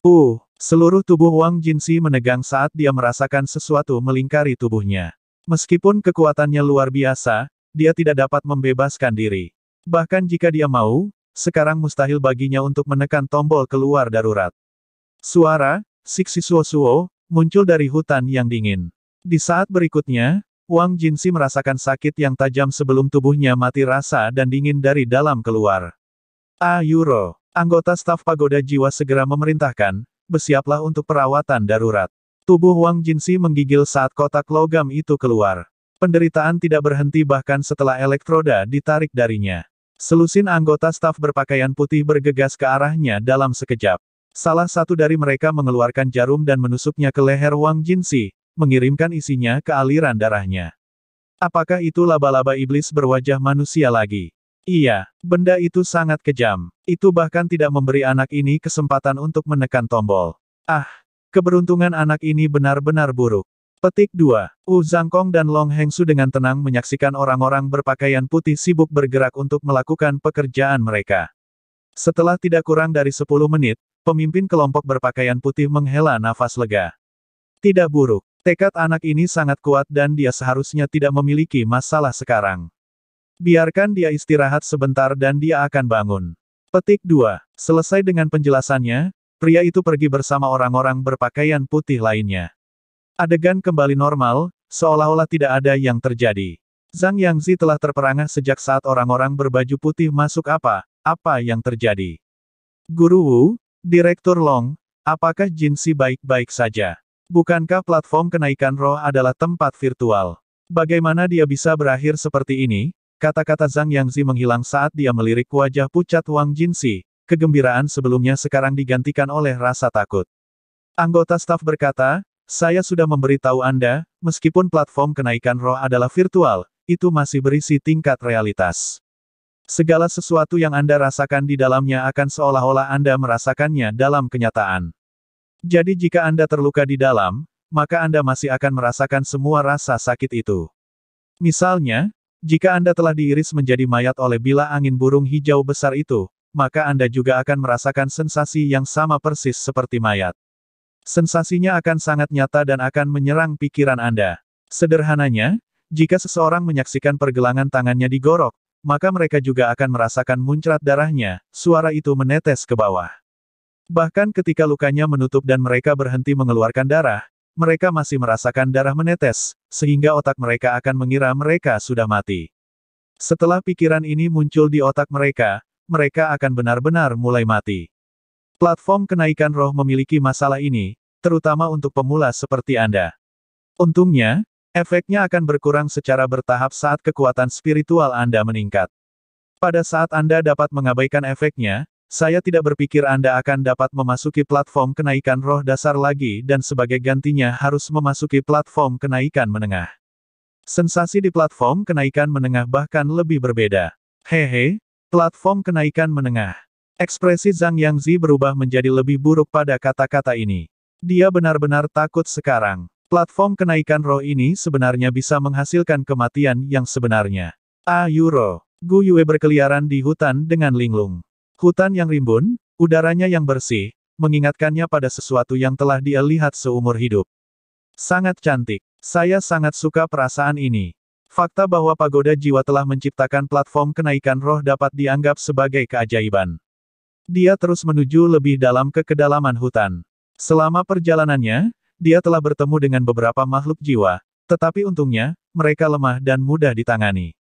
Uh, seluruh tubuh Wang Jinsi menegang saat dia merasakan sesuatu melingkari tubuhnya. Meskipun kekuatannya luar biasa, dia tidak dapat membebaskan diri. Bahkan jika dia mau, sekarang mustahil baginya untuk menekan tombol keluar darurat. Suara, siksi suo Suo, muncul dari hutan yang dingin. Di saat berikutnya, Wang Jinsi merasakan sakit yang tajam sebelum tubuhnya mati rasa dan dingin dari dalam keluar. A ah, Yuro, anggota staf pagoda jiwa segera memerintahkan, bersiaplah untuk perawatan darurat. Tubuh Wang Jinsi menggigil saat kotak logam itu keluar. Penderitaan tidak berhenti bahkan setelah elektroda ditarik darinya. Selusin anggota staf berpakaian putih bergegas ke arahnya dalam sekejap. Salah satu dari mereka mengeluarkan jarum dan menusuknya ke leher Wang Jinsi, mengirimkan isinya ke aliran darahnya. Apakah itu laba-laba iblis berwajah manusia lagi? Iya, benda itu sangat kejam. Itu bahkan tidak memberi anak ini kesempatan untuk menekan tombol. Ah, keberuntungan anak ini benar-benar buruk. Petik 2. Wu Zangkong dan Long Hengsu dengan tenang menyaksikan orang-orang berpakaian putih sibuk bergerak untuk melakukan pekerjaan mereka. Setelah tidak kurang dari 10 menit, Pemimpin kelompok berpakaian putih menghela nafas lega. Tidak buruk, tekad anak ini sangat kuat dan dia seharusnya tidak memiliki masalah sekarang. Biarkan dia istirahat sebentar dan dia akan bangun. Petik 2. Selesai dengan penjelasannya, pria itu pergi bersama orang-orang berpakaian putih lainnya. Adegan kembali normal, seolah-olah tidak ada yang terjadi. Zhang Yangzi telah terperangah sejak saat orang-orang berbaju putih masuk apa, apa yang terjadi. Guru Wu, Direktur Long, apakah Jinsi baik-baik saja? Bukankah platform kenaikan roh adalah tempat virtual? Bagaimana dia bisa berakhir seperti ini? Kata-kata Zhang Yangzi menghilang saat dia melirik wajah pucat Wang Jinsi. Kegembiraan sebelumnya sekarang digantikan oleh rasa takut. Anggota staf berkata, saya sudah memberitahu Anda, meskipun platform kenaikan roh adalah virtual, itu masih berisi tingkat realitas. Segala sesuatu yang Anda rasakan di dalamnya akan seolah-olah Anda merasakannya dalam kenyataan. Jadi jika Anda terluka di dalam, maka Anda masih akan merasakan semua rasa sakit itu. Misalnya, jika Anda telah diiris menjadi mayat oleh bila angin burung hijau besar itu, maka Anda juga akan merasakan sensasi yang sama persis seperti mayat. Sensasinya akan sangat nyata dan akan menyerang pikiran Anda. Sederhananya, jika seseorang menyaksikan pergelangan tangannya digorok, maka mereka juga akan merasakan muncrat darahnya, suara itu menetes ke bawah. Bahkan ketika lukanya menutup dan mereka berhenti mengeluarkan darah, mereka masih merasakan darah menetes, sehingga otak mereka akan mengira mereka sudah mati. Setelah pikiran ini muncul di otak mereka, mereka akan benar-benar mulai mati. Platform kenaikan roh memiliki masalah ini, terutama untuk pemula seperti Anda. Untungnya, Efeknya akan berkurang secara bertahap saat kekuatan spiritual Anda meningkat. Pada saat Anda dapat mengabaikan efeknya, saya tidak berpikir Anda akan dapat memasuki platform kenaikan roh dasar lagi dan sebagai gantinya harus memasuki platform kenaikan menengah. Sensasi di platform kenaikan menengah bahkan lebih berbeda. Hehe, platform kenaikan menengah. Ekspresi Zhang Yangzi berubah menjadi lebih buruk pada kata-kata ini. Dia benar-benar takut sekarang. Platform kenaikan roh ini sebenarnya bisa menghasilkan kematian yang sebenarnya. Ayuro, Gu Yue berkeliaran di hutan dengan linglung. Hutan yang rimbun, udaranya yang bersih, mengingatkannya pada sesuatu yang telah dia lihat seumur hidup. Sangat cantik. Saya sangat suka perasaan ini. Fakta bahwa pagoda jiwa telah menciptakan platform kenaikan roh dapat dianggap sebagai keajaiban. Dia terus menuju lebih dalam ke kedalaman hutan. Selama perjalanannya, dia telah bertemu dengan beberapa makhluk jiwa, tetapi untungnya, mereka lemah dan mudah ditangani.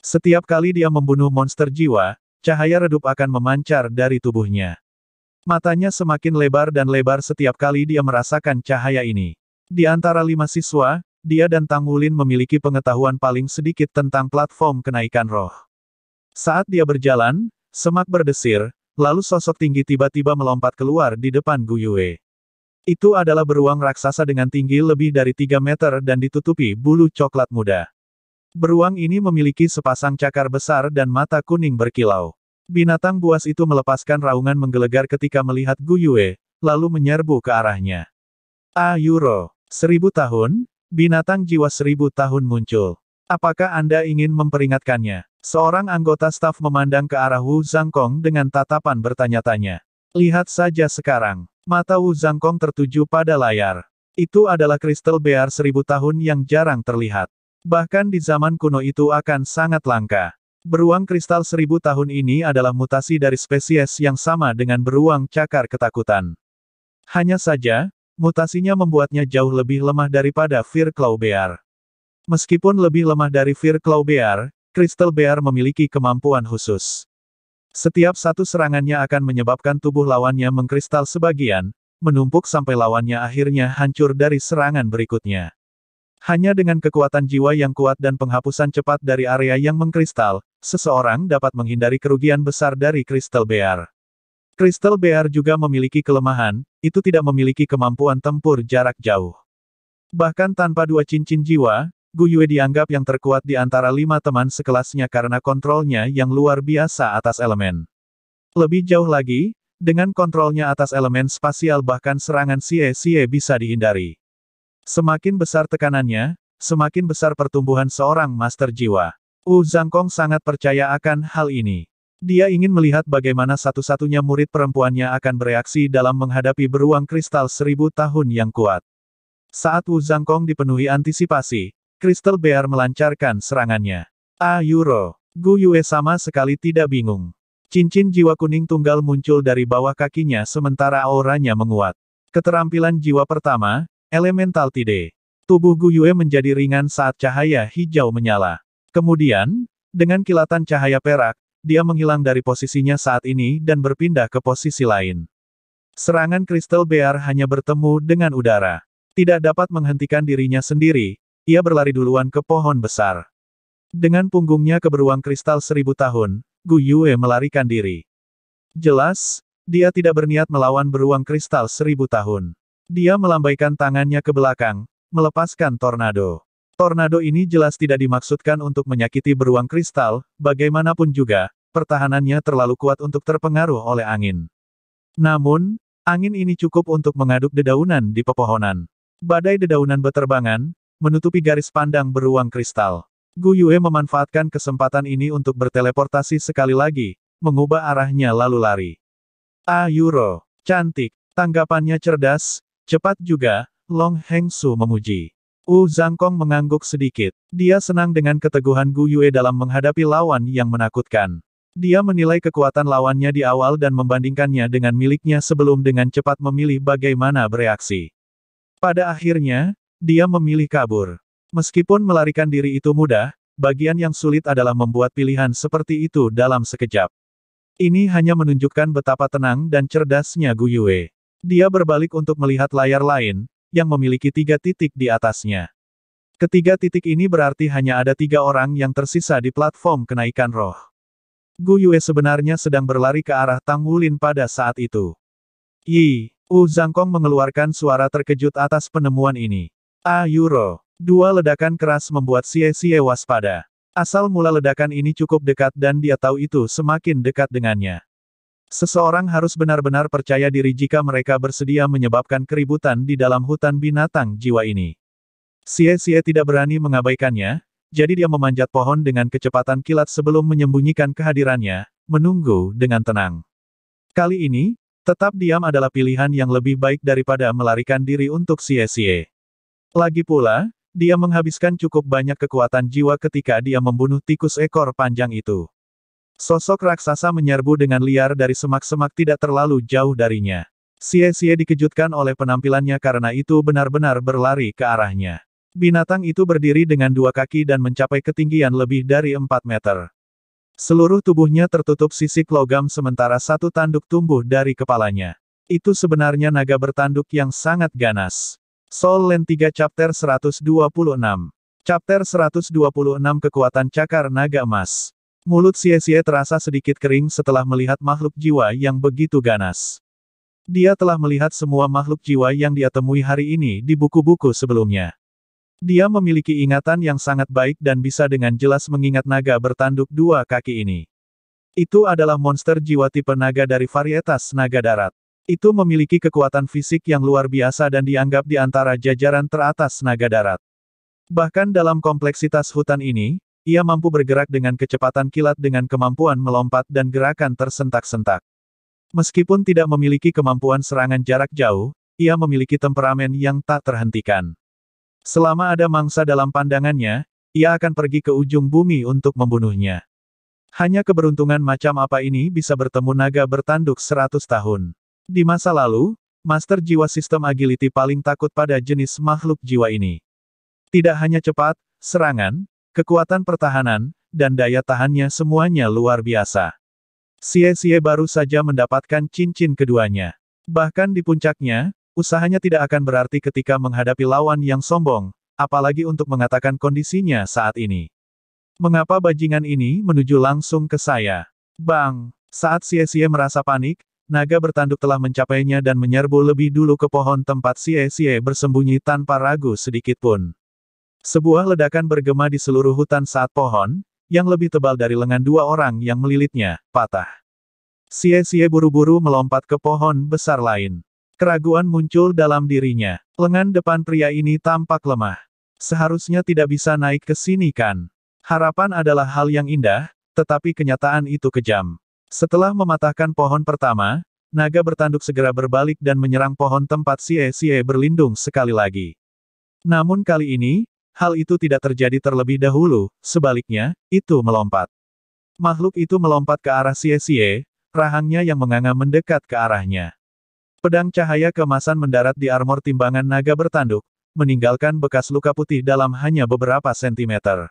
Setiap kali dia membunuh monster jiwa, cahaya redup akan memancar dari tubuhnya. Matanya semakin lebar dan lebar setiap kali dia merasakan cahaya ini. Di antara lima siswa, dia dan Tang Wulin memiliki pengetahuan paling sedikit tentang platform kenaikan roh. Saat dia berjalan, semak berdesir, lalu sosok tinggi tiba-tiba melompat keluar di depan Gu Yue. Itu adalah beruang raksasa dengan tinggi lebih dari 3 meter dan ditutupi bulu coklat muda. Beruang ini memiliki sepasang cakar besar dan mata kuning berkilau. Binatang buas itu melepaskan raungan menggelegar ketika melihat Guyue, lalu menyerbu ke arahnya. Ayuro, seribu tahun, binatang jiwa seribu tahun muncul. Apakah Anda ingin memperingatkannya? Seorang anggota staf memandang ke arah Wu Zhangkong dengan tatapan bertanya-tanya. Lihat saja sekarang. Mata Wu Zhangkong tertuju pada layar. Itu adalah kristal bear seribu tahun yang jarang terlihat. Bahkan di zaman kuno itu akan sangat langka. Beruang kristal seribu tahun ini adalah mutasi dari spesies yang sama dengan beruang cakar ketakutan. Hanya saja, mutasinya membuatnya jauh lebih lemah daripada Fir Claw Bear. Meskipun lebih lemah dari Fir Claw Bear, Crystal Bear memiliki kemampuan khusus. Setiap satu serangannya akan menyebabkan tubuh lawannya mengkristal sebagian, menumpuk sampai lawannya akhirnya hancur dari serangan berikutnya. Hanya dengan kekuatan jiwa yang kuat dan penghapusan cepat dari area yang mengkristal, seseorang dapat menghindari kerugian besar dari kristal bear. Kristal bear juga memiliki kelemahan, itu tidak memiliki kemampuan tempur jarak jauh. Bahkan tanpa dua cincin jiwa, Gu Yue dianggap yang terkuat di antara lima teman sekelasnya karena kontrolnya yang luar biasa atas elemen. Lebih jauh lagi, dengan kontrolnya atas elemen spasial bahkan serangan Xie-Xie bisa dihindari. Semakin besar tekanannya, semakin besar pertumbuhan seorang master jiwa. Wu Zhangkong sangat percaya akan hal ini. Dia ingin melihat bagaimana satu-satunya murid perempuannya akan bereaksi dalam menghadapi beruang kristal seribu tahun yang kuat. Saat Wu Zhangkong dipenuhi antisipasi, Crystal Bear melancarkan serangannya. Ah Yuro. Gu Yue sama sekali tidak bingung. Cincin jiwa kuning tunggal muncul dari bawah kakinya sementara auranya menguat. Keterampilan jiwa pertama, Elemental Tide. Tubuh Gu Yue menjadi ringan saat cahaya hijau menyala. Kemudian, dengan kilatan cahaya perak, dia menghilang dari posisinya saat ini dan berpindah ke posisi lain. Serangan kristal bear hanya bertemu dengan udara. Tidak dapat menghentikan dirinya sendiri, ia berlari duluan ke pohon besar. Dengan punggungnya ke beruang kristal seribu tahun, Gu Yue melarikan diri. Jelas, dia tidak berniat melawan beruang kristal seribu tahun. Dia melambaikan tangannya ke belakang, melepaskan tornado. Tornado ini jelas tidak dimaksudkan untuk menyakiti beruang kristal, bagaimanapun juga, pertahanannya terlalu kuat untuk terpengaruh oleh angin. Namun, angin ini cukup untuk mengaduk dedaunan di pepohonan. Badai dedaunan beterbangan, menutupi garis pandang beruang kristal. Gu Yue memanfaatkan kesempatan ini untuk berteleportasi sekali lagi, mengubah arahnya lalu lari. Ayuro, Ro, cantik, tanggapannya cerdas, cepat juga, Long Heng Su memuji. Wu Zhangkong mengangguk sedikit. Dia senang dengan keteguhan Gu Yue dalam menghadapi lawan yang menakutkan. Dia menilai kekuatan lawannya di awal dan membandingkannya dengan miliknya sebelum dengan cepat memilih bagaimana bereaksi. Pada akhirnya, dia memilih kabur. Meskipun melarikan diri itu mudah, bagian yang sulit adalah membuat pilihan seperti itu dalam sekejap. Ini hanya menunjukkan betapa tenang dan cerdasnya Gu Yue. Dia berbalik untuk melihat layar lain, yang memiliki tiga titik di atasnya. Ketiga titik ini berarti hanya ada tiga orang yang tersisa di platform kenaikan roh. Gu Yue sebenarnya sedang berlari ke arah Tang Wulin pada saat itu. Yi, Wu Zangkong mengeluarkan suara terkejut atas penemuan ini. Ayuro. Ah, Dua ledakan keras membuat Xie Xie waspada. Asal mula ledakan ini cukup dekat dan dia tahu itu semakin dekat dengannya. Seseorang harus benar-benar percaya diri jika mereka bersedia menyebabkan keributan di dalam hutan binatang jiwa ini. Xie Xie tidak berani mengabaikannya, jadi dia memanjat pohon dengan kecepatan kilat sebelum menyembunyikan kehadirannya, menunggu dengan tenang. Kali ini, tetap diam adalah pilihan yang lebih baik daripada melarikan diri untuk Xie Xie. Lagi pula, dia menghabiskan cukup banyak kekuatan jiwa ketika dia membunuh tikus ekor panjang itu. Sosok raksasa menyerbu dengan liar dari semak-semak tidak terlalu jauh darinya. Sie-sie dikejutkan oleh penampilannya karena itu benar-benar berlari ke arahnya. Binatang itu berdiri dengan dua kaki dan mencapai ketinggian lebih dari 4 meter. Seluruh tubuhnya tertutup sisik logam sementara satu tanduk tumbuh dari kepalanya. Itu sebenarnya naga bertanduk yang sangat ganas. Soul Land 3 Chapter 126 Chapter 126 Kekuatan Cakar Naga Emas Mulut Xie Xie terasa sedikit kering setelah melihat makhluk jiwa yang begitu ganas. Dia telah melihat semua makhluk jiwa yang dia temui hari ini di buku-buku sebelumnya. Dia memiliki ingatan yang sangat baik dan bisa dengan jelas mengingat naga bertanduk dua kaki ini. Itu adalah monster jiwa tipe naga dari varietas naga darat. Itu memiliki kekuatan fisik yang luar biasa dan dianggap di antara jajaran teratas naga darat. Bahkan dalam kompleksitas hutan ini, ia mampu bergerak dengan kecepatan kilat dengan kemampuan melompat dan gerakan tersentak-sentak. Meskipun tidak memiliki kemampuan serangan jarak jauh, ia memiliki temperamen yang tak terhentikan. Selama ada mangsa dalam pandangannya, ia akan pergi ke ujung bumi untuk membunuhnya. Hanya keberuntungan macam apa ini bisa bertemu naga bertanduk seratus tahun. Di masa lalu, Master Jiwa Sistem Agility paling takut pada jenis makhluk jiwa ini. Tidak hanya cepat, serangan, kekuatan pertahanan, dan daya tahannya semuanya luar biasa. Sie-sie baru saja mendapatkan cincin keduanya. Bahkan di puncaknya, usahanya tidak akan berarti ketika menghadapi lawan yang sombong, apalagi untuk mengatakan kondisinya saat ini. Mengapa bajingan ini menuju langsung ke saya? Bang, saat Sie-sie merasa panik, naga bertanduk telah mencapainya dan menyerbu lebih dulu ke pohon tempat Xie Xie bersembunyi tanpa ragu sedikitpun. Sebuah ledakan bergema di seluruh hutan saat pohon, yang lebih tebal dari lengan dua orang yang melilitnya, patah. Xie Xie buru-buru melompat ke pohon besar lain. Keraguan muncul dalam dirinya. Lengan depan pria ini tampak lemah. Seharusnya tidak bisa naik ke sini kan? Harapan adalah hal yang indah, tetapi kenyataan itu kejam. Setelah mematahkan pohon pertama, naga bertanduk segera berbalik dan menyerang pohon tempat Xie Xie berlindung sekali lagi. Namun kali ini, hal itu tidak terjadi terlebih dahulu, sebaliknya, itu melompat. Makhluk itu melompat ke arah Xie Xie, rahangnya yang menganga mendekat ke arahnya. Pedang cahaya kemasan mendarat di armor timbangan naga bertanduk, meninggalkan bekas luka putih dalam hanya beberapa sentimeter.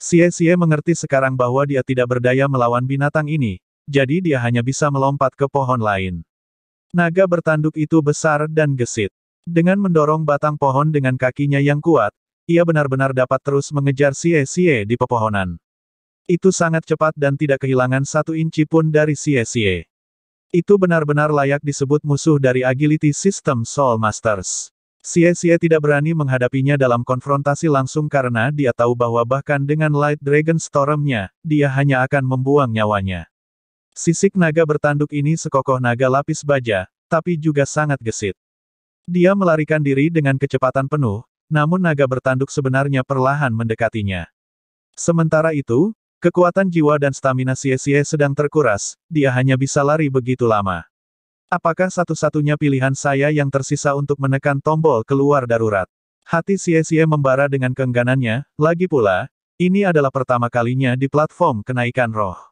Xie Xie mengerti sekarang bahwa dia tidak berdaya melawan binatang ini, jadi dia hanya bisa melompat ke pohon lain. Naga bertanduk itu besar dan gesit. Dengan mendorong batang pohon dengan kakinya yang kuat, ia benar-benar dapat terus mengejar sie-sie di pepohonan. Itu sangat cepat dan tidak kehilangan satu inci pun dari sie-sie. Itu benar-benar layak disebut musuh dari Agility System Soul Masters. Sie-sie tidak berani menghadapinya dalam konfrontasi langsung karena dia tahu bahwa bahkan dengan Light Dragon Storm-nya, dia hanya akan membuang nyawanya. Sisik naga bertanduk ini sekokoh naga lapis baja, tapi juga sangat gesit. Dia melarikan diri dengan kecepatan penuh, namun naga bertanduk sebenarnya perlahan mendekatinya. Sementara itu, kekuatan jiwa dan stamina Siesie sedang terkuras, dia hanya bisa lari begitu lama. Apakah satu-satunya pilihan saya yang tersisa untuk menekan tombol keluar darurat? Hati Siesie membara dengan keengganannya, lagi pula, ini adalah pertama kalinya di platform kenaikan roh.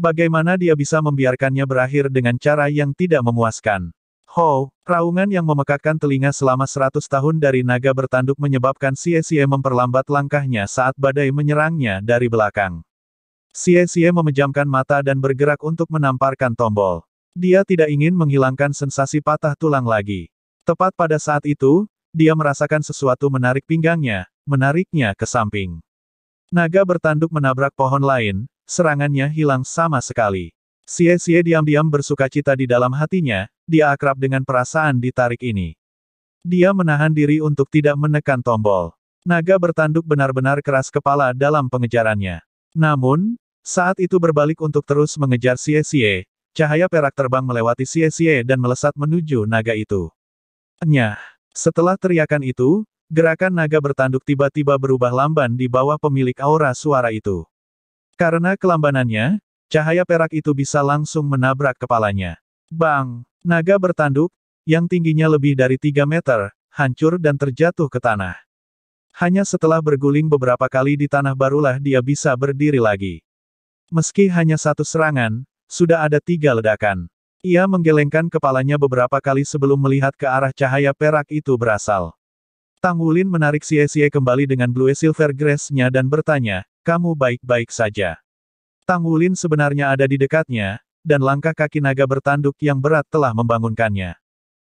Bagaimana dia bisa membiarkannya berakhir dengan cara yang tidak memuaskan? Ho, raungan yang memekakkan telinga selama seratus tahun dari naga bertanduk menyebabkan Xie Xie memperlambat langkahnya saat badai menyerangnya dari belakang. Xie Xie memejamkan mata dan bergerak untuk menamparkan tombol. Dia tidak ingin menghilangkan sensasi patah tulang lagi. Tepat pada saat itu, dia merasakan sesuatu menarik pinggangnya, menariknya ke samping. Naga bertanduk menabrak pohon lain, serangannya hilang sama sekali. Xie-Xie diam-diam bersuka cita di dalam hatinya, dia akrab dengan perasaan ditarik ini. Dia menahan diri untuk tidak menekan tombol. Naga bertanduk benar-benar keras kepala dalam pengejarannya. Namun, saat itu berbalik untuk terus mengejar Xie-Xie, cahaya perak terbang melewati Xie-Xie dan melesat menuju naga itu. Nyah! Setelah teriakan itu, gerakan naga bertanduk tiba-tiba berubah lamban di bawah pemilik aura suara itu. Karena kelambanannya, cahaya perak itu bisa langsung menabrak kepalanya. Bang! Naga bertanduk, yang tingginya lebih dari 3 meter, hancur dan terjatuh ke tanah. Hanya setelah berguling beberapa kali di tanah barulah dia bisa berdiri lagi. Meski hanya satu serangan, sudah ada tiga ledakan. Ia menggelengkan kepalanya beberapa kali sebelum melihat ke arah cahaya perak itu berasal. Tang Wulin menarik Xie Xie kembali dengan Blue Silver Grace-nya dan bertanya, kamu baik-baik saja. Tang Wulin sebenarnya ada di dekatnya, dan langkah kaki naga bertanduk yang berat telah membangunkannya.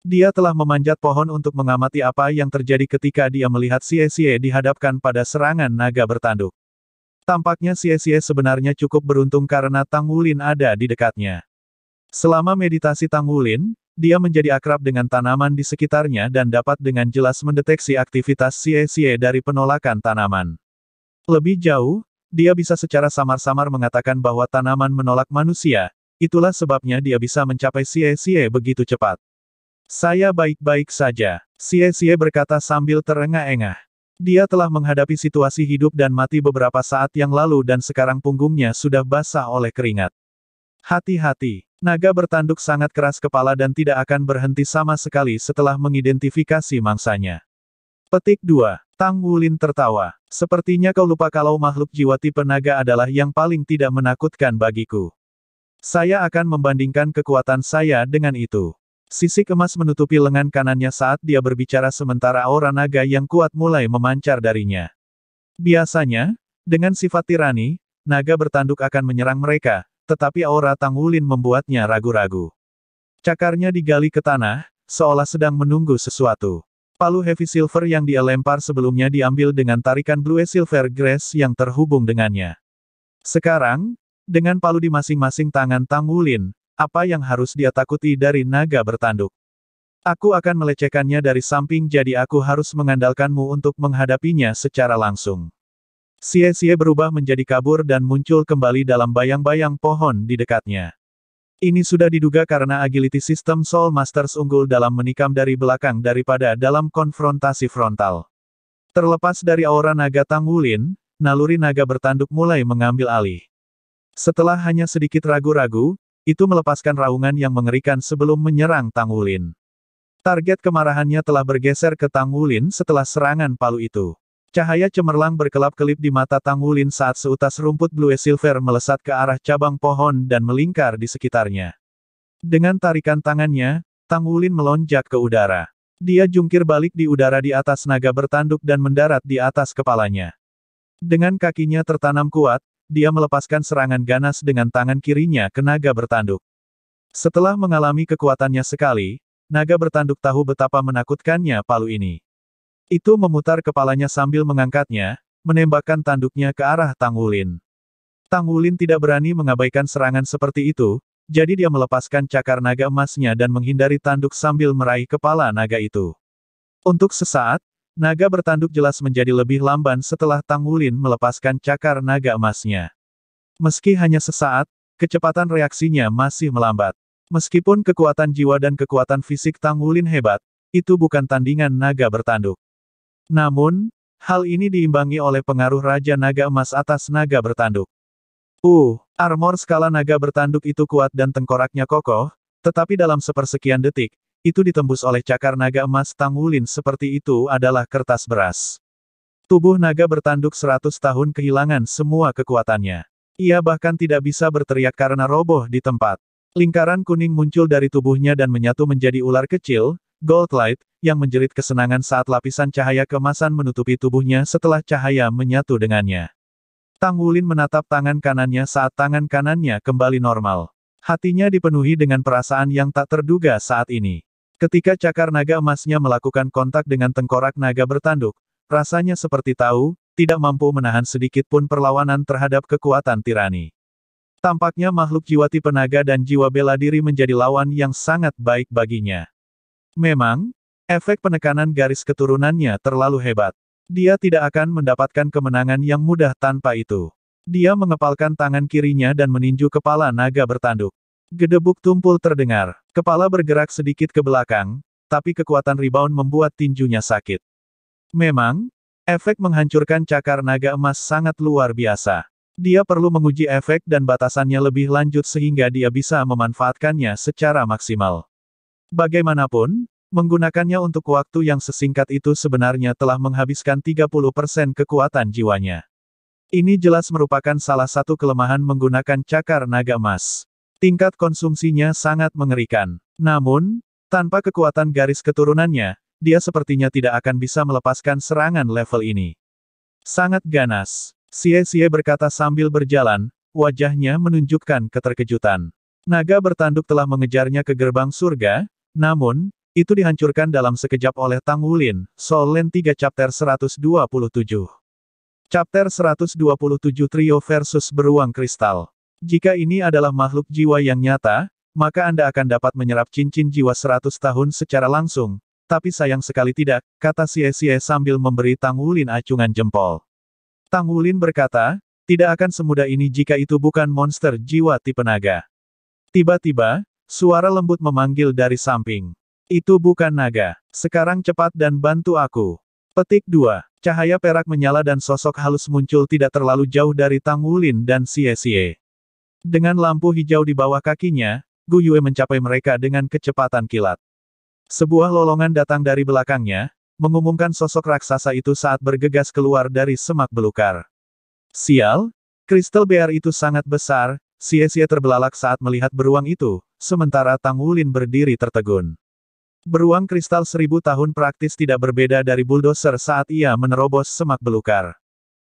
Dia telah memanjat pohon untuk mengamati apa yang terjadi ketika dia melihat Xie-Xie dihadapkan pada serangan naga bertanduk. Tampaknya Xie-Xie sebenarnya cukup beruntung karena Tang Wulin ada di dekatnya. Selama meditasi Tang Wulin, dia menjadi akrab dengan tanaman di sekitarnya dan dapat dengan jelas mendeteksi aktivitas Xie-Xie dari penolakan tanaman. Lebih jauh, dia bisa secara samar-samar mengatakan bahwa tanaman menolak manusia, itulah sebabnya dia bisa mencapai sie-sie begitu cepat. Saya baik-baik saja, sie-sie berkata sambil terengah-engah. Dia telah menghadapi situasi hidup dan mati beberapa saat yang lalu dan sekarang punggungnya sudah basah oleh keringat. Hati-hati, naga bertanduk sangat keras kepala dan tidak akan berhenti sama sekali setelah mengidentifikasi mangsanya. Petik 2. Tang Wulin tertawa. Sepertinya kau lupa kalau makhluk jiwa tipe naga adalah yang paling tidak menakutkan bagiku. Saya akan membandingkan kekuatan saya dengan itu. Sisik emas menutupi lengan kanannya saat dia berbicara sementara aura naga yang kuat mulai memancar darinya. Biasanya, dengan sifat tirani, naga bertanduk akan menyerang mereka, tetapi aura Tang Wulin membuatnya ragu-ragu. Cakarnya digali ke tanah, seolah sedang menunggu sesuatu. Palu heavy silver yang dia lempar sebelumnya diambil dengan tarikan blue silver grass yang terhubung dengannya. Sekarang, dengan palu di masing-masing tangan Tang Wulin, apa yang harus dia takuti dari naga bertanduk? Aku akan melecehkannya dari samping jadi aku harus mengandalkanmu untuk menghadapinya secara langsung. Sia-sia berubah menjadi kabur dan muncul kembali dalam bayang-bayang pohon di dekatnya. Ini sudah diduga karena agility system Soul Masters unggul dalam menikam dari belakang daripada dalam konfrontasi frontal. Terlepas dari aura naga Tang Wulin, naluri naga bertanduk mulai mengambil alih. Setelah hanya sedikit ragu-ragu, itu melepaskan raungan yang mengerikan sebelum menyerang Tang Wulin. Target kemarahannya telah bergeser ke Tang Wulin setelah serangan palu itu. Cahaya cemerlang berkelap-kelip di mata Tang Wulin saat seutas rumput blue silver melesat ke arah cabang pohon dan melingkar di sekitarnya. Dengan tarikan tangannya, Tang Wulin melonjak ke udara. Dia jungkir balik di udara di atas naga bertanduk dan mendarat di atas kepalanya. Dengan kakinya tertanam kuat, dia melepaskan serangan ganas dengan tangan kirinya ke naga bertanduk. Setelah mengalami kekuatannya sekali, naga bertanduk tahu betapa menakutkannya palu ini. Itu memutar kepalanya sambil mengangkatnya, menembakkan tanduknya ke arah Tang Wulin. Tang Wulin tidak berani mengabaikan serangan seperti itu, jadi dia melepaskan cakar naga emasnya dan menghindari tanduk sambil meraih kepala naga itu. Untuk sesaat, naga bertanduk jelas menjadi lebih lamban setelah Tang Wulin melepaskan cakar naga emasnya. Meski hanya sesaat, kecepatan reaksinya masih melambat. Meskipun kekuatan jiwa dan kekuatan fisik Tang Wulin hebat, itu bukan tandingan naga bertanduk. Namun, hal ini diimbangi oleh pengaruh Raja Naga Emas atas naga bertanduk. Uh, armor skala naga bertanduk itu kuat dan tengkoraknya kokoh, tetapi dalam sepersekian detik, itu ditembus oleh cakar naga emas Tang Wulin seperti itu adalah kertas beras. Tubuh naga bertanduk 100 tahun kehilangan semua kekuatannya. Ia bahkan tidak bisa berteriak karena roboh di tempat. Lingkaran kuning muncul dari tubuhnya dan menyatu menjadi ular kecil, Gold Light, yang menjerit kesenangan saat lapisan cahaya kemasan menutupi tubuhnya setelah cahaya menyatu dengannya. Tang Wulin menatap tangan kanannya saat tangan kanannya kembali normal. Hatinya dipenuhi dengan perasaan yang tak terduga saat ini. Ketika cakar naga emasnya melakukan kontak dengan tengkorak naga bertanduk, rasanya seperti tahu, tidak mampu menahan sedikit pun perlawanan terhadap kekuatan tirani. Tampaknya makhluk jiwa tipe penaga dan jiwa bela diri menjadi lawan yang sangat baik baginya. Memang, Efek penekanan garis keturunannya terlalu hebat. Dia tidak akan mendapatkan kemenangan yang mudah tanpa itu. Dia mengepalkan tangan kirinya dan meninju kepala naga bertanduk. Gedebuk tumpul terdengar. Kepala bergerak sedikit ke belakang, tapi kekuatan rebound membuat tinjunya sakit. Memang, efek menghancurkan cakar naga emas sangat luar biasa. Dia perlu menguji efek dan batasannya lebih lanjut sehingga dia bisa memanfaatkannya secara maksimal. Bagaimanapun, Menggunakannya untuk waktu yang sesingkat itu sebenarnya telah menghabiskan 30% kekuatan jiwanya. Ini jelas merupakan salah satu kelemahan menggunakan cakar naga emas. Tingkat konsumsinya sangat mengerikan. Namun, tanpa kekuatan garis keturunannya, dia sepertinya tidak akan bisa melepaskan serangan level ini. Sangat ganas. Xie-Xie berkata sambil berjalan, wajahnya menunjukkan keterkejutan. Naga bertanduk telah mengejarnya ke gerbang surga, namun, itu dihancurkan dalam sekejap oleh Tang Wulin, Solen Len 3 Chapter 127. Chapter 127 Trio versus Beruang Kristal. Jika ini adalah makhluk jiwa yang nyata, maka Anda akan dapat menyerap cincin jiwa 100 tahun secara langsung, tapi sayang sekali tidak, kata Xie Xie sambil memberi Tang Wulin acungan jempol. Tang Wulin berkata, tidak akan semudah ini jika itu bukan monster jiwa tipe naga. Tiba-tiba, suara lembut memanggil dari samping. Itu bukan naga. Sekarang cepat dan bantu aku. Petik 2. Cahaya perak menyala dan sosok halus muncul tidak terlalu jauh dari Tang Wulin dan Xie Xie. Dengan lampu hijau di bawah kakinya, Gu Yue mencapai mereka dengan kecepatan kilat. Sebuah lolongan datang dari belakangnya, mengumumkan sosok raksasa itu saat bergegas keluar dari semak belukar. Sial, kristal bear itu sangat besar, Xie Xie terbelalak saat melihat beruang itu, sementara Tang Wulin berdiri tertegun. Beruang kristal seribu tahun praktis tidak berbeda dari bulldozer saat ia menerobos semak belukar.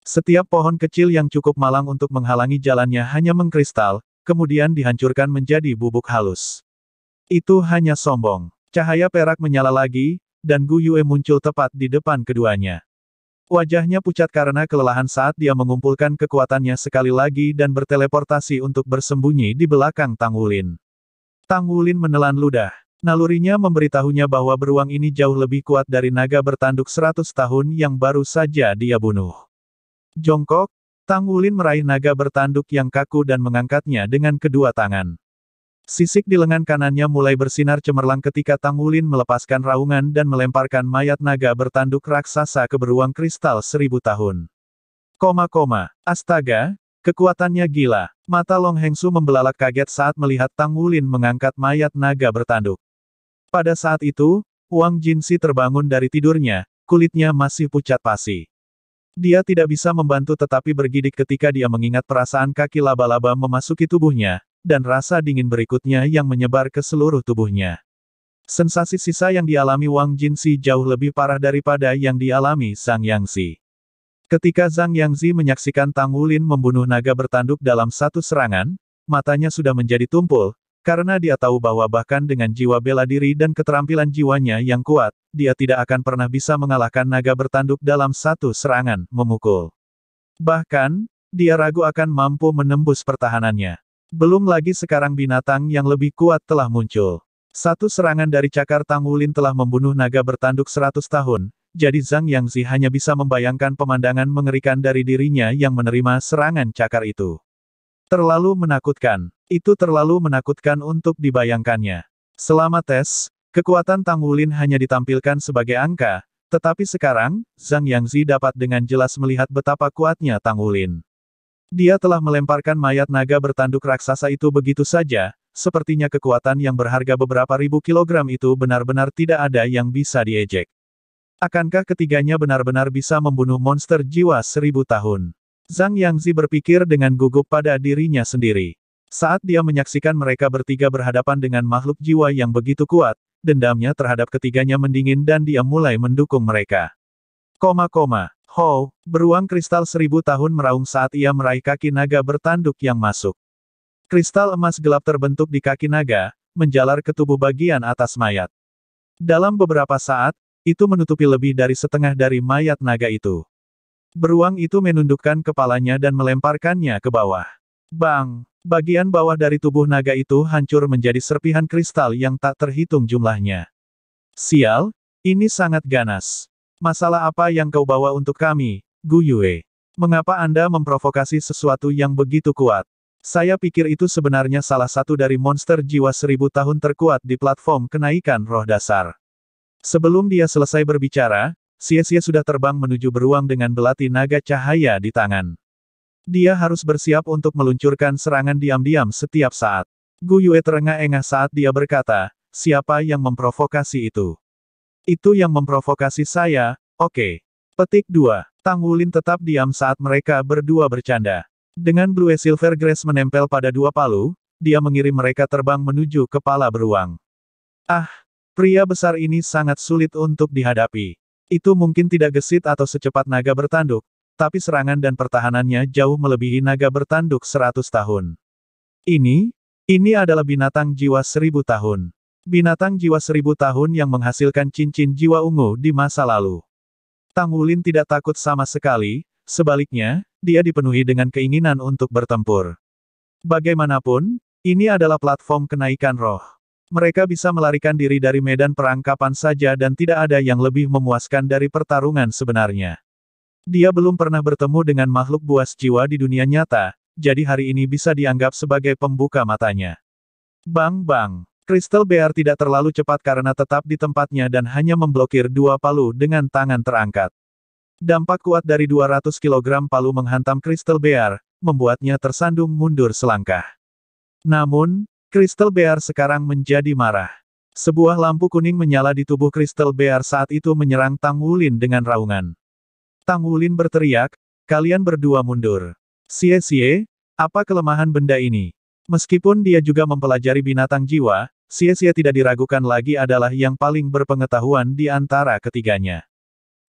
Setiap pohon kecil yang cukup malang untuk menghalangi jalannya hanya mengkristal, kemudian dihancurkan menjadi bubuk halus. Itu hanya sombong. Cahaya perak menyala lagi, dan Gu Yue muncul tepat di depan keduanya. Wajahnya pucat karena kelelahan saat dia mengumpulkan kekuatannya sekali lagi dan berteleportasi untuk bersembunyi di belakang Tang Wulin. Tang Wulin menelan ludah. Nalurinya memberitahunya bahwa beruang ini jauh lebih kuat dari naga bertanduk 100 tahun yang baru saja dia bunuh. Jongkok, Tang Wulin meraih naga bertanduk yang kaku dan mengangkatnya dengan kedua tangan. Sisik di lengan kanannya mulai bersinar cemerlang ketika Tang Wulin melepaskan raungan dan melemparkan mayat naga bertanduk raksasa ke beruang kristal seribu tahun. Koma koma, astaga, Kekuatannya gila. Mata Long Hengsu membelalak kaget saat melihat Tang Wulin mengangkat mayat naga bertanduk. Pada saat itu, Wang Jinsi terbangun dari tidurnya, kulitnya masih pucat pasi. Dia tidak bisa membantu tetapi bergidik ketika dia mengingat perasaan kaki laba-laba memasuki tubuhnya, dan rasa dingin berikutnya yang menyebar ke seluruh tubuhnya. Sensasi sisa yang dialami Wang Jinsi jauh lebih parah daripada yang dialami Zhang Yangzi. Ketika Zhang Yangzi menyaksikan Tang Wulin membunuh naga bertanduk dalam satu serangan, matanya sudah menjadi tumpul, karena dia tahu bahwa bahkan dengan jiwa bela diri dan keterampilan jiwanya yang kuat, dia tidak akan pernah bisa mengalahkan naga bertanduk dalam satu serangan, memukul. Bahkan, dia ragu akan mampu menembus pertahanannya. Belum lagi sekarang binatang yang lebih kuat telah muncul. Satu serangan dari cakar Tang Wulin telah membunuh naga bertanduk 100 tahun, jadi Zhang Yangzi hanya bisa membayangkan pemandangan mengerikan dari dirinya yang menerima serangan cakar itu. Terlalu menakutkan. Itu terlalu menakutkan untuk dibayangkannya. Selama tes, kekuatan Tang Wulin hanya ditampilkan sebagai angka, tetapi sekarang, Zhang Yangzi dapat dengan jelas melihat betapa kuatnya Tang Wulin. Dia telah melemparkan mayat naga bertanduk raksasa itu begitu saja, sepertinya kekuatan yang berharga beberapa ribu kilogram itu benar-benar tidak ada yang bisa diejek. Akankah ketiganya benar-benar bisa membunuh monster jiwa seribu tahun? Zhang Yangzi berpikir dengan gugup pada dirinya sendiri. Saat dia menyaksikan mereka bertiga berhadapan dengan makhluk jiwa yang begitu kuat, dendamnya terhadap ketiganya mendingin dan dia mulai mendukung mereka. Koma koma, Ho, beruang kristal seribu tahun meraung saat ia meraih kaki naga bertanduk yang masuk. Kristal emas gelap terbentuk di kaki naga, menjalar ke tubuh bagian atas mayat. Dalam beberapa saat, itu menutupi lebih dari setengah dari mayat naga itu. Beruang itu menundukkan kepalanya dan melemparkannya ke bawah. Bang! Bagian bawah dari tubuh naga itu hancur menjadi serpihan kristal yang tak terhitung jumlahnya. Sial, ini sangat ganas. Masalah apa yang kau bawa untuk kami, Gu Yue? Mengapa Anda memprovokasi sesuatu yang begitu kuat? Saya pikir itu sebenarnya salah satu dari monster jiwa seribu tahun terkuat di platform kenaikan roh dasar. Sebelum dia selesai berbicara, Xie sudah terbang menuju beruang dengan belati naga cahaya di tangan. Dia harus bersiap untuk meluncurkan serangan diam-diam setiap saat. Gu Yue terengah-engah saat dia berkata, siapa yang memprovokasi itu? Itu yang memprovokasi saya, oke. Okay. Petik 2. Tang Wulin tetap diam saat mereka berdua bercanda. Dengan Blue Silver Grace menempel pada dua palu, dia mengirim mereka terbang menuju kepala beruang. Ah, pria besar ini sangat sulit untuk dihadapi. Itu mungkin tidak gesit atau secepat naga bertanduk, tapi serangan dan pertahanannya jauh melebihi naga bertanduk 100 tahun. Ini, ini adalah binatang jiwa seribu tahun. Binatang jiwa seribu tahun yang menghasilkan cincin jiwa ungu di masa lalu. Tang Wulin tidak takut sama sekali, sebaliknya, dia dipenuhi dengan keinginan untuk bertempur. Bagaimanapun, ini adalah platform kenaikan roh. Mereka bisa melarikan diri dari medan perang kapan saja dan tidak ada yang lebih memuaskan dari pertarungan sebenarnya. Dia belum pernah bertemu dengan makhluk buas jiwa di dunia nyata, jadi hari ini bisa dianggap sebagai pembuka matanya. Bang Bang, Crystal Bear tidak terlalu cepat karena tetap di tempatnya dan hanya memblokir dua palu dengan tangan terangkat. Dampak kuat dari 200 kg palu menghantam Crystal Bear, membuatnya tersandung mundur selangkah. Namun, Crystal Bear sekarang menjadi marah. Sebuah lampu kuning menyala di tubuh Crystal Bear saat itu menyerang Tang Wulin dengan raungan. Tang Wulin berteriak, kalian berdua mundur. Sie-sie, apa kelemahan benda ini? Meskipun dia juga mempelajari binatang jiwa, Sie-sie tidak diragukan lagi adalah yang paling berpengetahuan di antara ketiganya.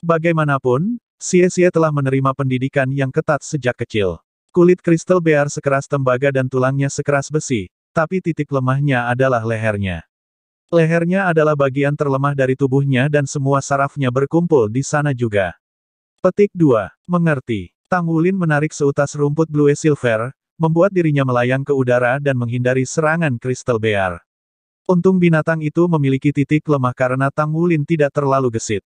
Bagaimanapun, Sie-sie telah menerima pendidikan yang ketat sejak kecil. Kulit kristal bear sekeras tembaga dan tulangnya sekeras besi, tapi titik lemahnya adalah lehernya. Lehernya adalah bagian terlemah dari tubuhnya dan semua sarafnya berkumpul di sana juga. Petik 2. Mengerti. Tang Wulin menarik seutas rumput blue silver, membuat dirinya melayang ke udara dan menghindari serangan kristal bear. Untung binatang itu memiliki titik lemah karena Tang Wulin tidak terlalu gesit.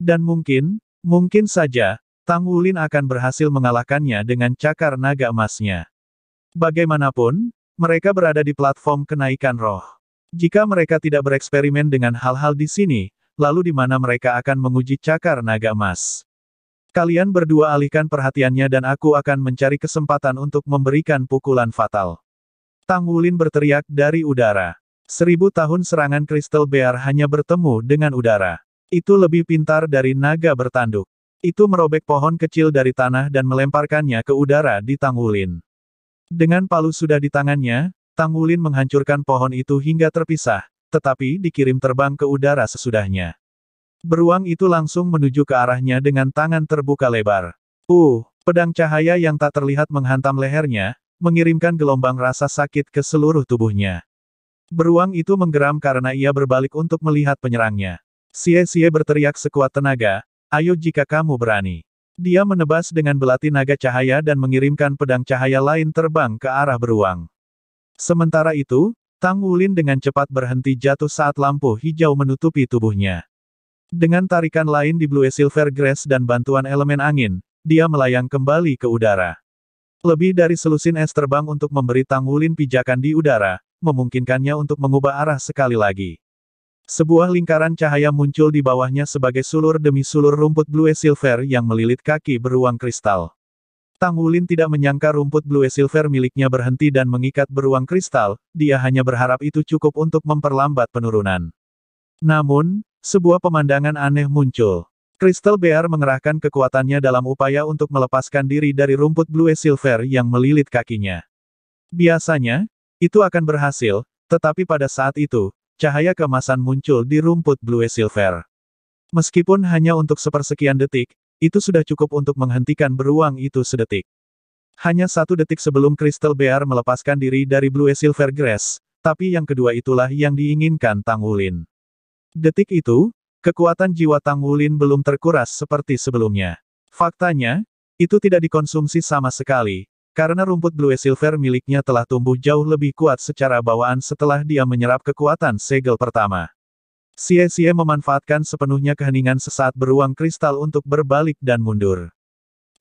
Dan mungkin, mungkin saja, Tang Wulin akan berhasil mengalahkannya dengan cakar naga emasnya. Bagaimanapun, mereka berada di platform kenaikan roh. Jika mereka tidak bereksperimen dengan hal-hal di sini, lalu di mana mereka akan menguji cakar naga emas? Kalian berdua alihkan perhatiannya dan aku akan mencari kesempatan untuk memberikan pukulan fatal. Tang Wulin berteriak dari udara. Seribu tahun serangan kristal bear hanya bertemu dengan udara. Itu lebih pintar dari naga bertanduk. Itu merobek pohon kecil dari tanah dan melemparkannya ke udara di Tang Wulin. Dengan palu sudah di tangannya, Tang Wulin menghancurkan pohon itu hingga terpisah, tetapi dikirim terbang ke udara sesudahnya. Beruang itu langsung menuju ke arahnya dengan tangan terbuka lebar. Uh, pedang cahaya yang tak terlihat menghantam lehernya, mengirimkan gelombang rasa sakit ke seluruh tubuhnya. Beruang itu menggeram karena ia berbalik untuk melihat penyerangnya. Sie-sie berteriak sekuat tenaga, ayo jika kamu berani. Dia menebas dengan belati naga cahaya dan mengirimkan pedang cahaya lain terbang ke arah beruang. Sementara itu, Tang Wulin dengan cepat berhenti jatuh saat lampu hijau menutupi tubuhnya. Dengan tarikan lain di Blue Silver Grass dan bantuan elemen angin, dia melayang kembali ke udara. Lebih dari selusin es terbang untuk memberi Tang Wulin pijakan di udara, memungkinkannya untuk mengubah arah sekali lagi. Sebuah lingkaran cahaya muncul di bawahnya sebagai sulur demi sulur rumput blue silver yang melilit kaki beruang kristal. Tang Wulin tidak menyangka rumput blue silver miliknya berhenti dan mengikat beruang kristal, dia hanya berharap itu cukup untuk memperlambat penurunan. Namun, sebuah pemandangan aneh muncul. Kristal Bear mengerahkan kekuatannya dalam upaya untuk melepaskan diri dari rumput blue silver yang melilit kakinya. Biasanya, itu akan berhasil, tetapi pada saat itu, cahaya kemasan muncul di rumput Blue Silver. Meskipun hanya untuk sepersekian detik, itu sudah cukup untuk menghentikan beruang itu sedetik. Hanya satu detik sebelum Crystal Bear melepaskan diri dari Blue Silver Grass, tapi yang kedua itulah yang diinginkan Tang Wulin. Detik itu, kekuatan jiwa Tang Wulin belum terkuras seperti sebelumnya. Faktanya, itu tidak dikonsumsi sama sekali, karena rumput Blue Silver miliknya telah tumbuh jauh lebih kuat secara bawaan setelah dia menyerap kekuatan segel pertama. Xie-Xie memanfaatkan sepenuhnya keheningan sesaat beruang kristal untuk berbalik dan mundur.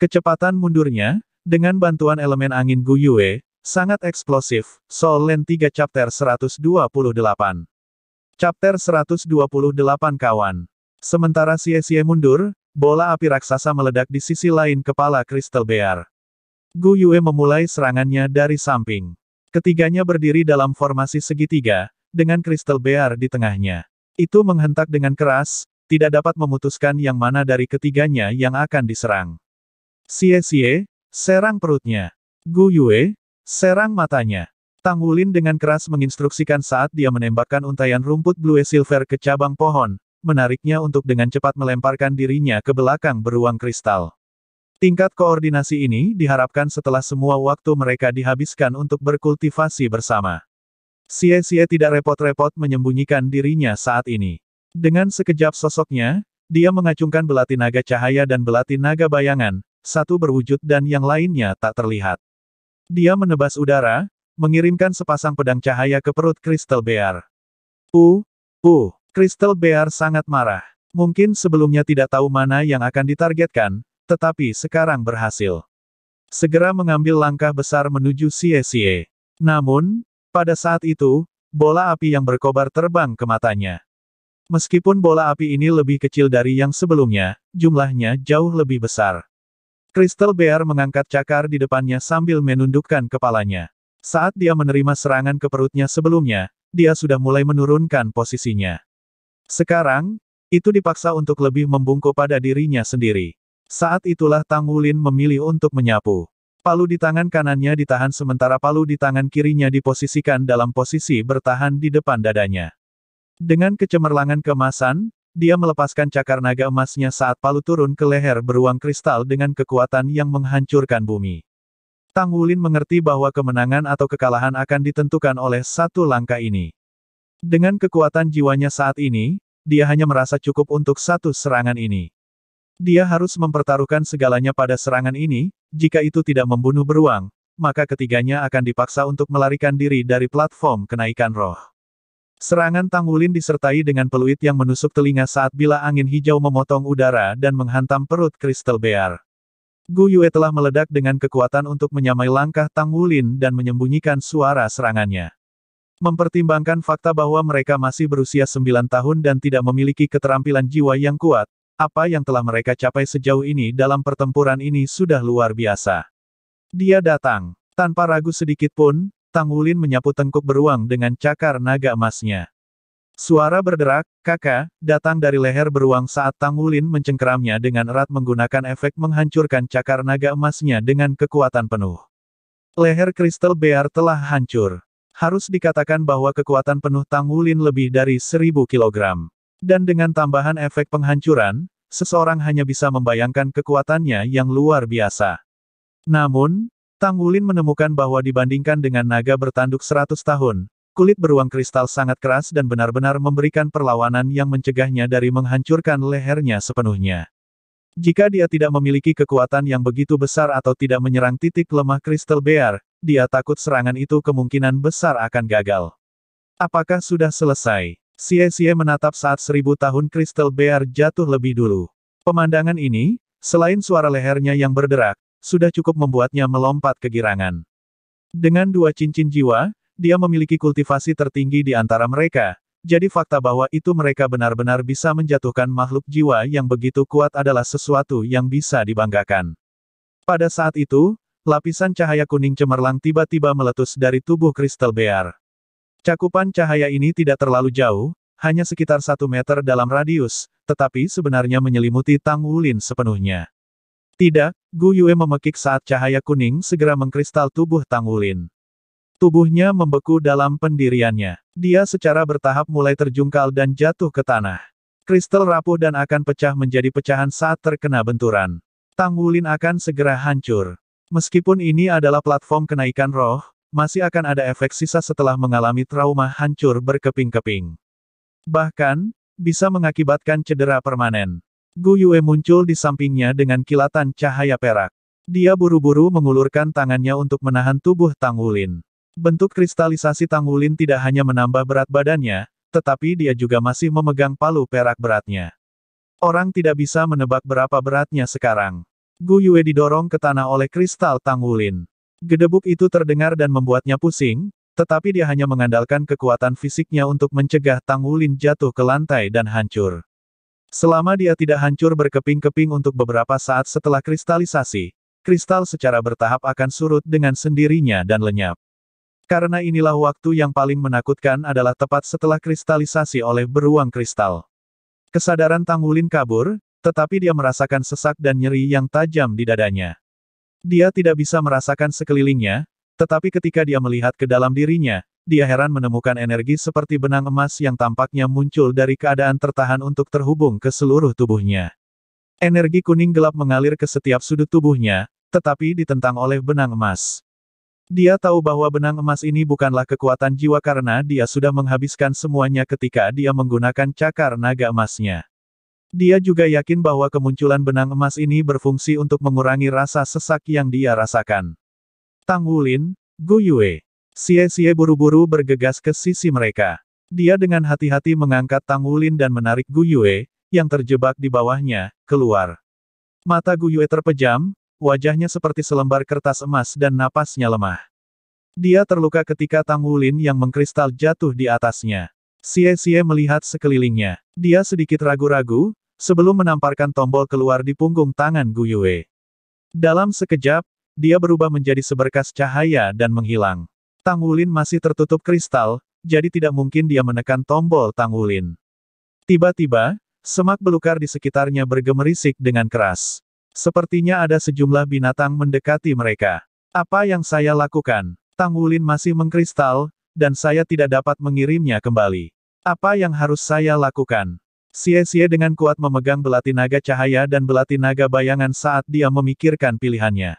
Kecepatan mundurnya, dengan bantuan elemen angin Yue, sangat eksplosif, Soul Land 3 Chapter 128. Chapter 128 kawan. Sementara Xie-Xie mundur, bola api raksasa meledak di sisi lain kepala kristal bear. Gu Yue memulai serangannya dari samping. Ketiganya berdiri dalam formasi segitiga, dengan kristal bear di tengahnya. Itu menghentak dengan keras, tidak dapat memutuskan yang mana dari ketiganya yang akan diserang. Xie-xie, serang perutnya. Gu Yue, serang matanya. Tang Wulin dengan keras menginstruksikan saat dia menembakkan untayan rumput Blue Silver ke cabang pohon, menariknya untuk dengan cepat melemparkan dirinya ke belakang beruang kristal. Tingkat koordinasi ini diharapkan setelah semua waktu mereka dihabiskan untuk berkultivasi bersama. xie tidak repot-repot menyembunyikan dirinya saat ini. Dengan sekejap sosoknya, dia mengacungkan belati naga cahaya dan belati naga bayangan, satu berwujud dan yang lainnya tak terlihat. Dia menebas udara, mengirimkan sepasang pedang cahaya ke perut kristal bear. U, uh, kristal bear sangat marah. Mungkin sebelumnya tidak tahu mana yang akan ditargetkan, tetapi sekarang berhasil. Segera mengambil langkah besar menuju Siesie. Namun, pada saat itu, bola api yang berkobar terbang ke matanya. Meskipun bola api ini lebih kecil dari yang sebelumnya, jumlahnya jauh lebih besar. Crystal Bear mengangkat cakar di depannya sambil menundukkan kepalanya. Saat dia menerima serangan ke perutnya sebelumnya, dia sudah mulai menurunkan posisinya. Sekarang, itu dipaksa untuk lebih membungkuk pada dirinya sendiri. Saat itulah Tang Wulin memilih untuk menyapu. Palu di tangan kanannya ditahan sementara palu di tangan kirinya diposisikan dalam posisi bertahan di depan dadanya. Dengan kecemerlangan kemasan, dia melepaskan cakar naga emasnya saat palu turun ke leher beruang kristal dengan kekuatan yang menghancurkan bumi. Tang Wulin mengerti bahwa kemenangan atau kekalahan akan ditentukan oleh satu langkah ini. Dengan kekuatan jiwanya saat ini, dia hanya merasa cukup untuk satu serangan ini. Dia harus mempertaruhkan segalanya pada serangan ini, jika itu tidak membunuh beruang, maka ketiganya akan dipaksa untuk melarikan diri dari platform kenaikan roh. Serangan Tang Wulin disertai dengan peluit yang menusuk telinga saat bila angin hijau memotong udara dan menghantam perut kristal Bear. Gu Yue telah meledak dengan kekuatan untuk menyamai langkah Tang Wulin dan menyembunyikan suara serangannya. Mempertimbangkan fakta bahwa mereka masih berusia 9 tahun dan tidak memiliki keterampilan jiwa yang kuat, apa yang telah mereka capai sejauh ini dalam pertempuran ini sudah luar biasa. Dia datang. Tanpa ragu sedikit pun, Tang Wulin menyapu tengkuk beruang dengan cakar naga emasnya. Suara berderak, kakak, datang dari leher beruang saat Tang Wulin mencengkeramnya dengan erat menggunakan efek menghancurkan cakar naga emasnya dengan kekuatan penuh. Leher kristal Bear telah hancur. Harus dikatakan bahwa kekuatan penuh Tang Wulin lebih dari seribu kilogram. Dan dengan tambahan efek penghancuran, seseorang hanya bisa membayangkan kekuatannya yang luar biasa. Namun, Tang Wulin menemukan bahwa dibandingkan dengan naga bertanduk 100 tahun, kulit beruang kristal sangat keras dan benar-benar memberikan perlawanan yang mencegahnya dari menghancurkan lehernya sepenuhnya. Jika dia tidak memiliki kekuatan yang begitu besar atau tidak menyerang titik lemah kristal bear, dia takut serangan itu kemungkinan besar akan gagal. Apakah sudah selesai? Xie-Xie menatap saat seribu tahun kristal bear jatuh lebih dulu. Pemandangan ini, selain suara lehernya yang berderak, sudah cukup membuatnya melompat kegirangan. Dengan dua cincin jiwa, dia memiliki kultivasi tertinggi di antara mereka, jadi fakta bahwa itu mereka benar-benar bisa menjatuhkan makhluk jiwa yang begitu kuat adalah sesuatu yang bisa dibanggakan. Pada saat itu, lapisan cahaya kuning cemerlang tiba-tiba meletus dari tubuh kristal bear. Cakupan cahaya ini tidak terlalu jauh, hanya sekitar satu meter dalam radius, tetapi sebenarnya menyelimuti Tang Wulin sepenuhnya. Tidak, Gu Yue memekik saat cahaya kuning segera mengkristal tubuh Tang Wulin. Tubuhnya membeku dalam pendiriannya. Dia secara bertahap mulai terjungkal dan jatuh ke tanah. Kristal rapuh dan akan pecah menjadi pecahan saat terkena benturan. Tang Wulin akan segera hancur. Meskipun ini adalah platform kenaikan roh, masih akan ada efek sisa setelah mengalami trauma hancur berkeping-keping. Bahkan, bisa mengakibatkan cedera permanen. Gu Yue muncul di sampingnya dengan kilatan cahaya perak. Dia buru-buru mengulurkan tangannya untuk menahan tubuh Tang Wulin. Bentuk kristalisasi Tang Wulin tidak hanya menambah berat badannya, tetapi dia juga masih memegang palu perak beratnya. Orang tidak bisa menebak berapa beratnya sekarang. Gu Yue didorong ke tanah oleh kristal Tang Wulin. Gedebuk itu terdengar dan membuatnya pusing, tetapi dia hanya mengandalkan kekuatan fisiknya untuk mencegah Tang Wulin jatuh ke lantai dan hancur. Selama dia tidak hancur berkeping-keping untuk beberapa saat setelah kristalisasi, kristal secara bertahap akan surut dengan sendirinya dan lenyap. Karena inilah waktu yang paling menakutkan adalah tepat setelah kristalisasi oleh beruang kristal. Kesadaran Tang Wulin kabur, tetapi dia merasakan sesak dan nyeri yang tajam di dadanya. Dia tidak bisa merasakan sekelilingnya, tetapi ketika dia melihat ke dalam dirinya, dia heran menemukan energi seperti benang emas yang tampaknya muncul dari keadaan tertahan untuk terhubung ke seluruh tubuhnya. Energi kuning gelap mengalir ke setiap sudut tubuhnya, tetapi ditentang oleh benang emas. Dia tahu bahwa benang emas ini bukanlah kekuatan jiwa karena dia sudah menghabiskan semuanya ketika dia menggunakan cakar naga emasnya. Dia juga yakin bahwa kemunculan benang emas ini berfungsi untuk mengurangi rasa sesak yang dia rasakan. Tang Wulin, Gu Yue, Xie buru-buru bergegas ke sisi mereka. Dia dengan hati-hati mengangkat Tang Wulin dan menarik Gu Yue, yang terjebak di bawahnya, keluar. Mata Gu Yue terpejam, wajahnya seperti selembar kertas emas dan napasnya lemah. Dia terluka ketika Tang Wulin yang mengkristal jatuh di atasnya. Xie Xie melihat sekelilingnya. Dia sedikit ragu-ragu, sebelum menamparkan tombol keluar di punggung tangan Gu Yue. Dalam sekejap, dia berubah menjadi seberkas cahaya dan menghilang. Tang Wulin masih tertutup kristal, jadi tidak mungkin dia menekan tombol Tang Wulin. Tiba-tiba, semak belukar di sekitarnya bergemerisik dengan keras. Sepertinya ada sejumlah binatang mendekati mereka. Apa yang saya lakukan? Tang Wulin masih mengkristal, dan saya tidak dapat mengirimnya kembali. Apa yang harus saya lakukan? Xie-xie dengan kuat memegang belati naga cahaya dan belati naga bayangan saat dia memikirkan pilihannya.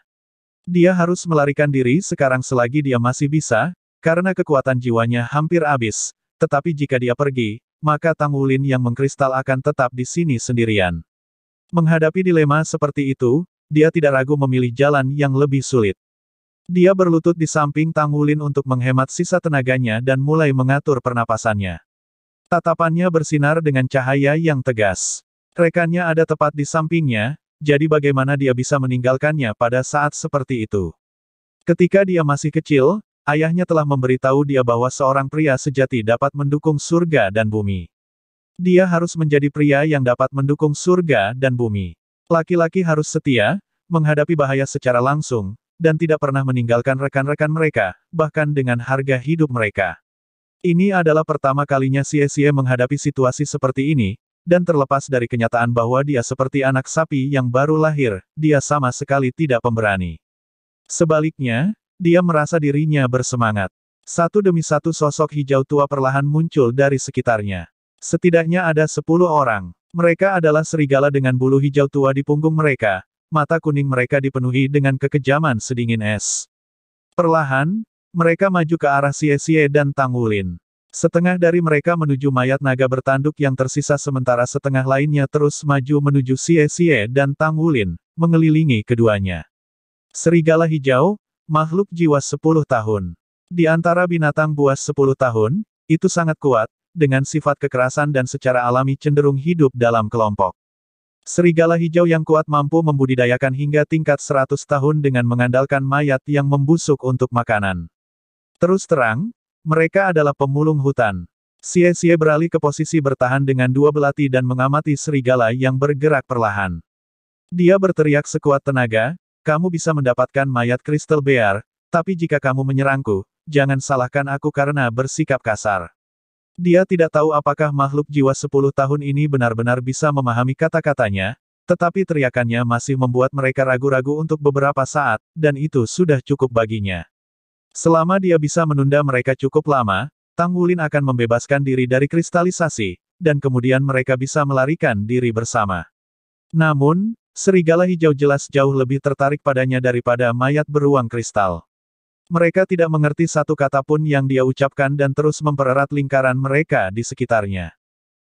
Dia harus melarikan diri sekarang selagi dia masih bisa, karena kekuatan jiwanya hampir habis, tetapi jika dia pergi, maka Tang Wulin yang mengkristal akan tetap di sini sendirian. Menghadapi dilema seperti itu, dia tidak ragu memilih jalan yang lebih sulit. Dia berlutut di samping Tang Wulin untuk menghemat sisa tenaganya dan mulai mengatur pernapasannya. Tatapannya bersinar dengan cahaya yang tegas. Rekannya ada tepat di sampingnya, jadi bagaimana dia bisa meninggalkannya pada saat seperti itu? Ketika dia masih kecil, ayahnya telah memberitahu dia bahwa seorang pria sejati dapat mendukung surga dan bumi. Dia harus menjadi pria yang dapat mendukung surga dan bumi. Laki-laki harus setia, menghadapi bahaya secara langsung, dan tidak pernah meninggalkan rekan-rekan mereka, bahkan dengan harga hidup mereka. Ini adalah pertama kalinya Xie menghadapi situasi seperti ini, dan terlepas dari kenyataan bahwa dia seperti anak sapi yang baru lahir, dia sama sekali tidak pemberani. Sebaliknya, dia merasa dirinya bersemangat. Satu demi satu sosok hijau tua perlahan muncul dari sekitarnya. Setidaknya ada sepuluh orang. Mereka adalah serigala dengan bulu hijau tua di punggung mereka, mata kuning mereka dipenuhi dengan kekejaman sedingin es. Perlahan, mereka maju ke arah Xie dan Tang Wulin. Setengah dari mereka menuju mayat naga bertanduk yang tersisa sementara setengah lainnya terus maju menuju Xie dan Tang Wulin, mengelilingi keduanya. Serigala hijau, makhluk jiwa sepuluh tahun. Di antara binatang buas sepuluh tahun, itu sangat kuat, dengan sifat kekerasan dan secara alami cenderung hidup dalam kelompok. Serigala hijau yang kuat mampu membudidayakan hingga tingkat seratus tahun dengan mengandalkan mayat yang membusuk untuk makanan. Terus terang, mereka adalah pemulung hutan. Xie Xie beralih ke posisi bertahan dengan dua belati dan mengamati serigala yang bergerak perlahan. Dia berteriak sekuat tenaga, kamu bisa mendapatkan mayat kristal bear, tapi jika kamu menyerangku, jangan salahkan aku karena bersikap kasar. Dia tidak tahu apakah makhluk jiwa 10 tahun ini benar-benar bisa memahami kata-katanya, tetapi teriakannya masih membuat mereka ragu-ragu untuk beberapa saat, dan itu sudah cukup baginya. Selama dia bisa menunda mereka cukup lama, Tang Wulin akan membebaskan diri dari kristalisasi, dan kemudian mereka bisa melarikan diri bersama. Namun, serigala hijau jelas jauh lebih tertarik padanya daripada mayat beruang kristal. Mereka tidak mengerti satu kata pun yang dia ucapkan dan terus mempererat lingkaran mereka di sekitarnya.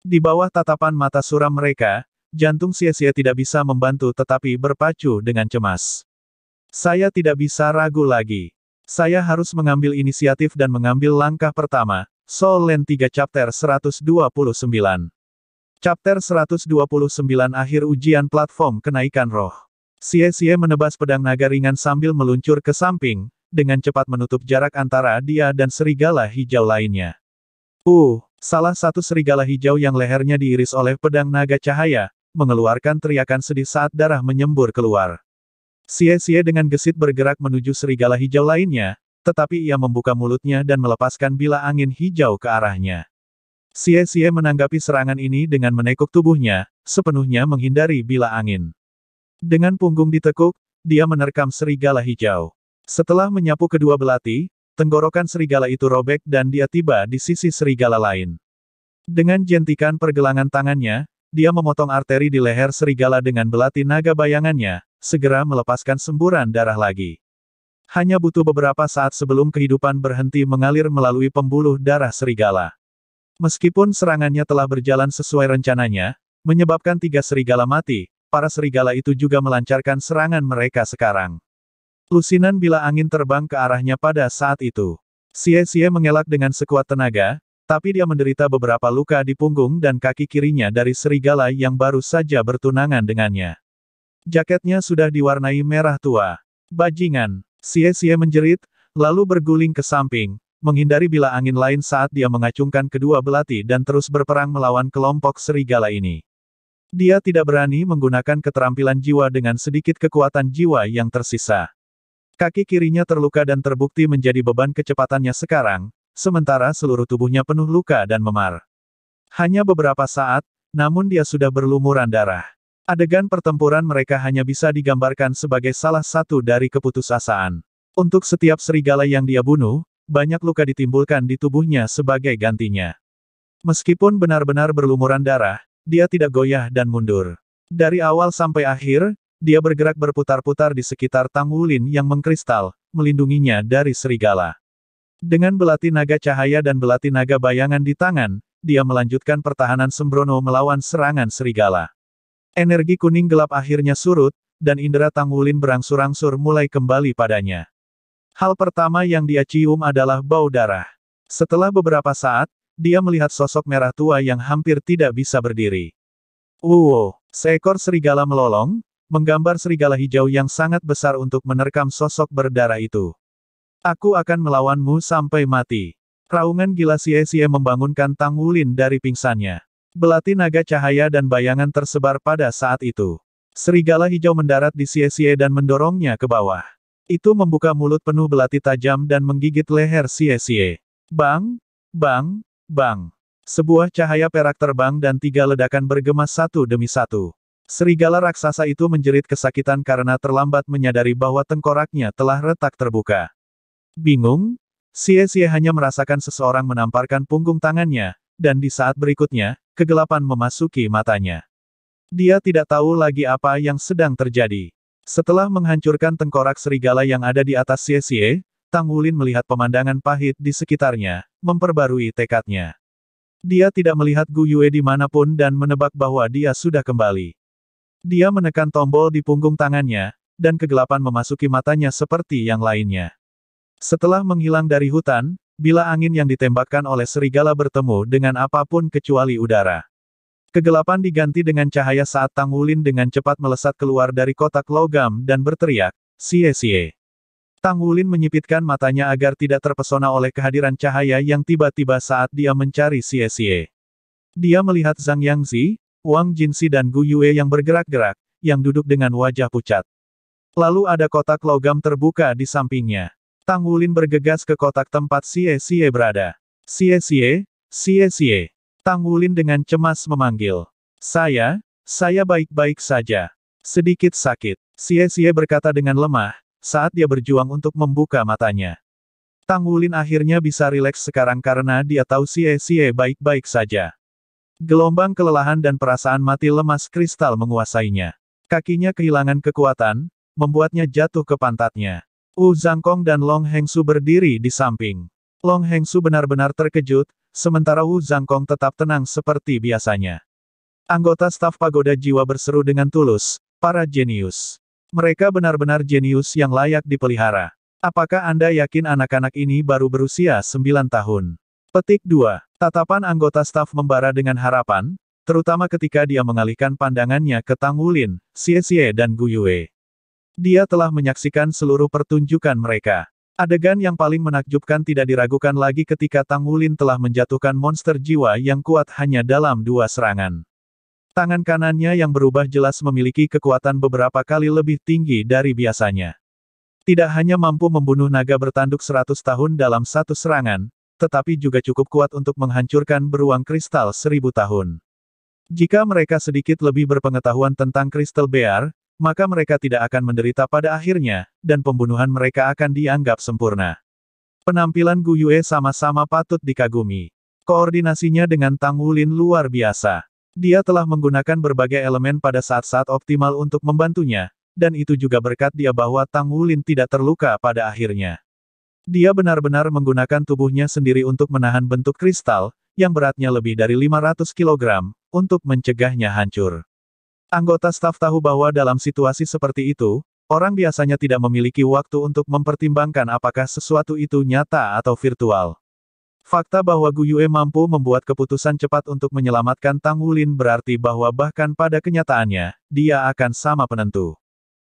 Di bawah tatapan mata suram mereka, jantung sia-sia tidak bisa membantu tetapi berpacu dengan cemas. Saya tidak bisa ragu lagi. Saya harus mengambil inisiatif dan mengambil langkah pertama. Solen 3 Chapter 129 Chapter 129 Akhir Ujian Platform Kenaikan Roh Xie-Xie menebas pedang naga ringan sambil meluncur ke samping, dengan cepat menutup jarak antara dia dan serigala hijau lainnya. Uh, salah satu serigala hijau yang lehernya diiris oleh pedang naga cahaya, mengeluarkan teriakan sedih saat darah menyembur keluar. Xie-xie dengan gesit bergerak menuju serigala hijau lainnya, tetapi ia membuka mulutnya dan melepaskan bila angin hijau ke arahnya. Xie-xie menanggapi serangan ini dengan menekuk tubuhnya, sepenuhnya menghindari bila angin. Dengan punggung ditekuk, dia menerkam serigala hijau. Setelah menyapu kedua belati, tenggorokan serigala itu robek dan dia tiba di sisi serigala lain. Dengan jentikan pergelangan tangannya, dia memotong arteri di leher serigala dengan belati naga bayangannya, segera melepaskan semburan darah lagi. Hanya butuh beberapa saat sebelum kehidupan berhenti mengalir melalui pembuluh darah serigala. Meskipun serangannya telah berjalan sesuai rencananya, menyebabkan tiga serigala mati, para serigala itu juga melancarkan serangan mereka sekarang. Lusinan bila angin terbang ke arahnya pada saat itu. Xie-Xie mengelak dengan sekuat tenaga, tapi dia menderita beberapa luka di punggung dan kaki kirinya dari serigala yang baru saja bertunangan dengannya. Jaketnya sudah diwarnai merah tua. Bajingan. Sie-sie menjerit, lalu berguling ke samping, menghindari bila angin lain saat dia mengacungkan kedua belati dan terus berperang melawan kelompok serigala ini. Dia tidak berani menggunakan keterampilan jiwa dengan sedikit kekuatan jiwa yang tersisa. Kaki kirinya terluka dan terbukti menjadi beban kecepatannya sekarang, sementara seluruh tubuhnya penuh luka dan memar. Hanya beberapa saat, namun dia sudah berlumuran darah. Adegan pertempuran mereka hanya bisa digambarkan sebagai salah satu dari keputusasaan. Untuk setiap serigala yang dia bunuh, banyak luka ditimbulkan di tubuhnya sebagai gantinya. Meskipun benar-benar berlumuran darah, dia tidak goyah dan mundur. Dari awal sampai akhir, dia bergerak berputar-putar di sekitar Tang Wulin yang mengkristal, melindunginya dari serigala. Dengan belati naga cahaya dan belati naga bayangan di tangan, dia melanjutkan pertahanan sembrono melawan serangan serigala. Energi kuning gelap akhirnya surut, dan indera Tangwulin berangsur-angsur mulai kembali padanya. Hal pertama yang dia cium adalah bau darah. Setelah beberapa saat, dia melihat sosok merah tua yang hampir tidak bisa berdiri. Wow, seekor serigala melolong, menggambar serigala hijau yang sangat besar untuk menerkam sosok berdarah itu. Aku akan melawanmu sampai mati. Raungan gila sia-sia membangunkan Tang Wulin dari pingsannya. Belati naga cahaya dan bayangan tersebar pada saat itu. Serigala hijau mendarat di Sie-Sie dan mendorongnya ke bawah. Itu membuka mulut penuh belati tajam dan menggigit leher Sie-Sie. Bang! Bang! Bang! Sebuah cahaya perak terbang dan tiga ledakan bergema satu demi satu. Serigala raksasa itu menjerit kesakitan karena terlambat menyadari bahwa tengkoraknya telah retak terbuka. Bingung? Sie-Sie hanya merasakan seseorang menamparkan punggung tangannya, dan di saat berikutnya, kegelapan memasuki matanya. Dia tidak tahu lagi apa yang sedang terjadi. Setelah menghancurkan tengkorak serigala yang ada di atas Xie Tang Wulin melihat pemandangan pahit di sekitarnya, memperbarui tekadnya. Dia tidak melihat Gu Yue dimanapun dan menebak bahwa dia sudah kembali. Dia menekan tombol di punggung tangannya, dan kegelapan memasuki matanya seperti yang lainnya. Setelah menghilang dari hutan, bila angin yang ditembakkan oleh serigala bertemu dengan apapun kecuali udara. Kegelapan diganti dengan cahaya saat Tang Wulin dengan cepat melesat keluar dari kotak logam dan berteriak, Sie Sie. Tang Wulin menyipitkan matanya agar tidak terpesona oleh kehadiran cahaya yang tiba-tiba saat dia mencari Sie Sie. Dia melihat Zhang Yangzi, Wang Jinsi dan Gu Yue yang bergerak-gerak, yang duduk dengan wajah pucat. Lalu ada kotak logam terbuka di sampingnya. Tang Wulin bergegas ke kotak tempat Xie Xie berada. Xie Xie, Xie Xie. Tang Wulin dengan cemas memanggil. Saya, saya baik-baik saja. Sedikit sakit. Xie Xie berkata dengan lemah, saat dia berjuang untuk membuka matanya. Tang Wulin akhirnya bisa rileks sekarang karena dia tahu Xie Xie baik-baik saja. Gelombang kelelahan dan perasaan mati lemas kristal menguasainya. Kakinya kehilangan kekuatan, membuatnya jatuh ke pantatnya. Wu Zhangkong dan Long Hengsu berdiri di samping. Long Hengsu benar-benar terkejut, sementara Wu Zhangkong tetap tenang seperti biasanya. Anggota staf pagoda jiwa berseru dengan tulus, para jenius. Mereka benar-benar jenius yang layak dipelihara. Apakah Anda yakin anak-anak ini baru berusia 9 tahun? Petik 2. Tatapan anggota staf membara dengan harapan, terutama ketika dia mengalihkan pandangannya ke Tang Wulin, Xie Xie dan Gu Yue. Dia telah menyaksikan seluruh pertunjukan mereka. Adegan yang paling menakjubkan tidak diragukan lagi ketika Tang Wulin telah menjatuhkan monster jiwa yang kuat hanya dalam dua serangan. Tangan kanannya yang berubah jelas memiliki kekuatan beberapa kali lebih tinggi dari biasanya. Tidak hanya mampu membunuh naga bertanduk 100 tahun dalam satu serangan, tetapi juga cukup kuat untuk menghancurkan beruang kristal seribu tahun. Jika mereka sedikit lebih berpengetahuan tentang kristal bear, maka mereka tidak akan menderita pada akhirnya, dan pembunuhan mereka akan dianggap sempurna. Penampilan Gu Yue sama-sama patut dikagumi. Koordinasinya dengan Tang Wulin luar biasa. Dia telah menggunakan berbagai elemen pada saat-saat optimal untuk membantunya, dan itu juga berkat dia bahwa Tang Wulin tidak terluka pada akhirnya. Dia benar-benar menggunakan tubuhnya sendiri untuk menahan bentuk kristal, yang beratnya lebih dari 500 kg, untuk mencegahnya hancur. Anggota staf tahu bahwa dalam situasi seperti itu, orang biasanya tidak memiliki waktu untuk mempertimbangkan apakah sesuatu itu nyata atau virtual. Fakta bahwa Gu Yue mampu membuat keputusan cepat untuk menyelamatkan Tang Wulin berarti bahwa bahkan pada kenyataannya, dia akan sama penentu.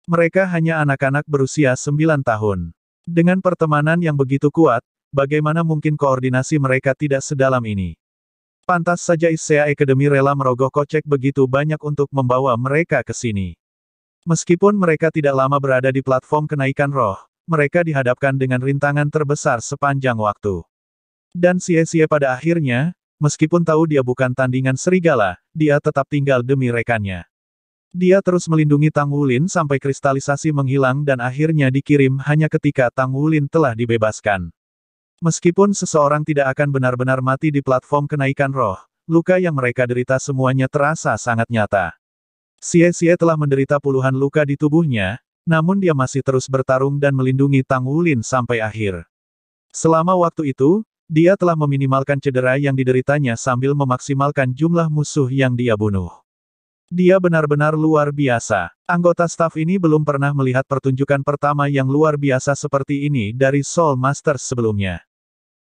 Mereka hanya anak-anak berusia 9 tahun. Dengan pertemanan yang begitu kuat, bagaimana mungkin koordinasi mereka tidak sedalam ini? Pantas saja ISEA Academy rela merogoh kocek begitu banyak untuk membawa mereka ke sini. Meskipun mereka tidak lama berada di platform kenaikan roh, mereka dihadapkan dengan rintangan terbesar sepanjang waktu. Dan sia-sia pada akhirnya, meskipun tahu dia bukan tandingan serigala, dia tetap tinggal demi rekannya. Dia terus melindungi Tang Wulin sampai kristalisasi menghilang dan akhirnya dikirim hanya ketika Tang Wulin telah dibebaskan. Meskipun seseorang tidak akan benar-benar mati di platform kenaikan roh, luka yang mereka derita semuanya terasa sangat nyata. Xie-Xie telah menderita puluhan luka di tubuhnya, namun dia masih terus bertarung dan melindungi Tang Wulin sampai akhir. Selama waktu itu, dia telah meminimalkan cedera yang dideritanya sambil memaksimalkan jumlah musuh yang dia bunuh. Dia benar-benar luar biasa. Anggota staf ini belum pernah melihat pertunjukan pertama yang luar biasa seperti ini dari Soul Masters sebelumnya.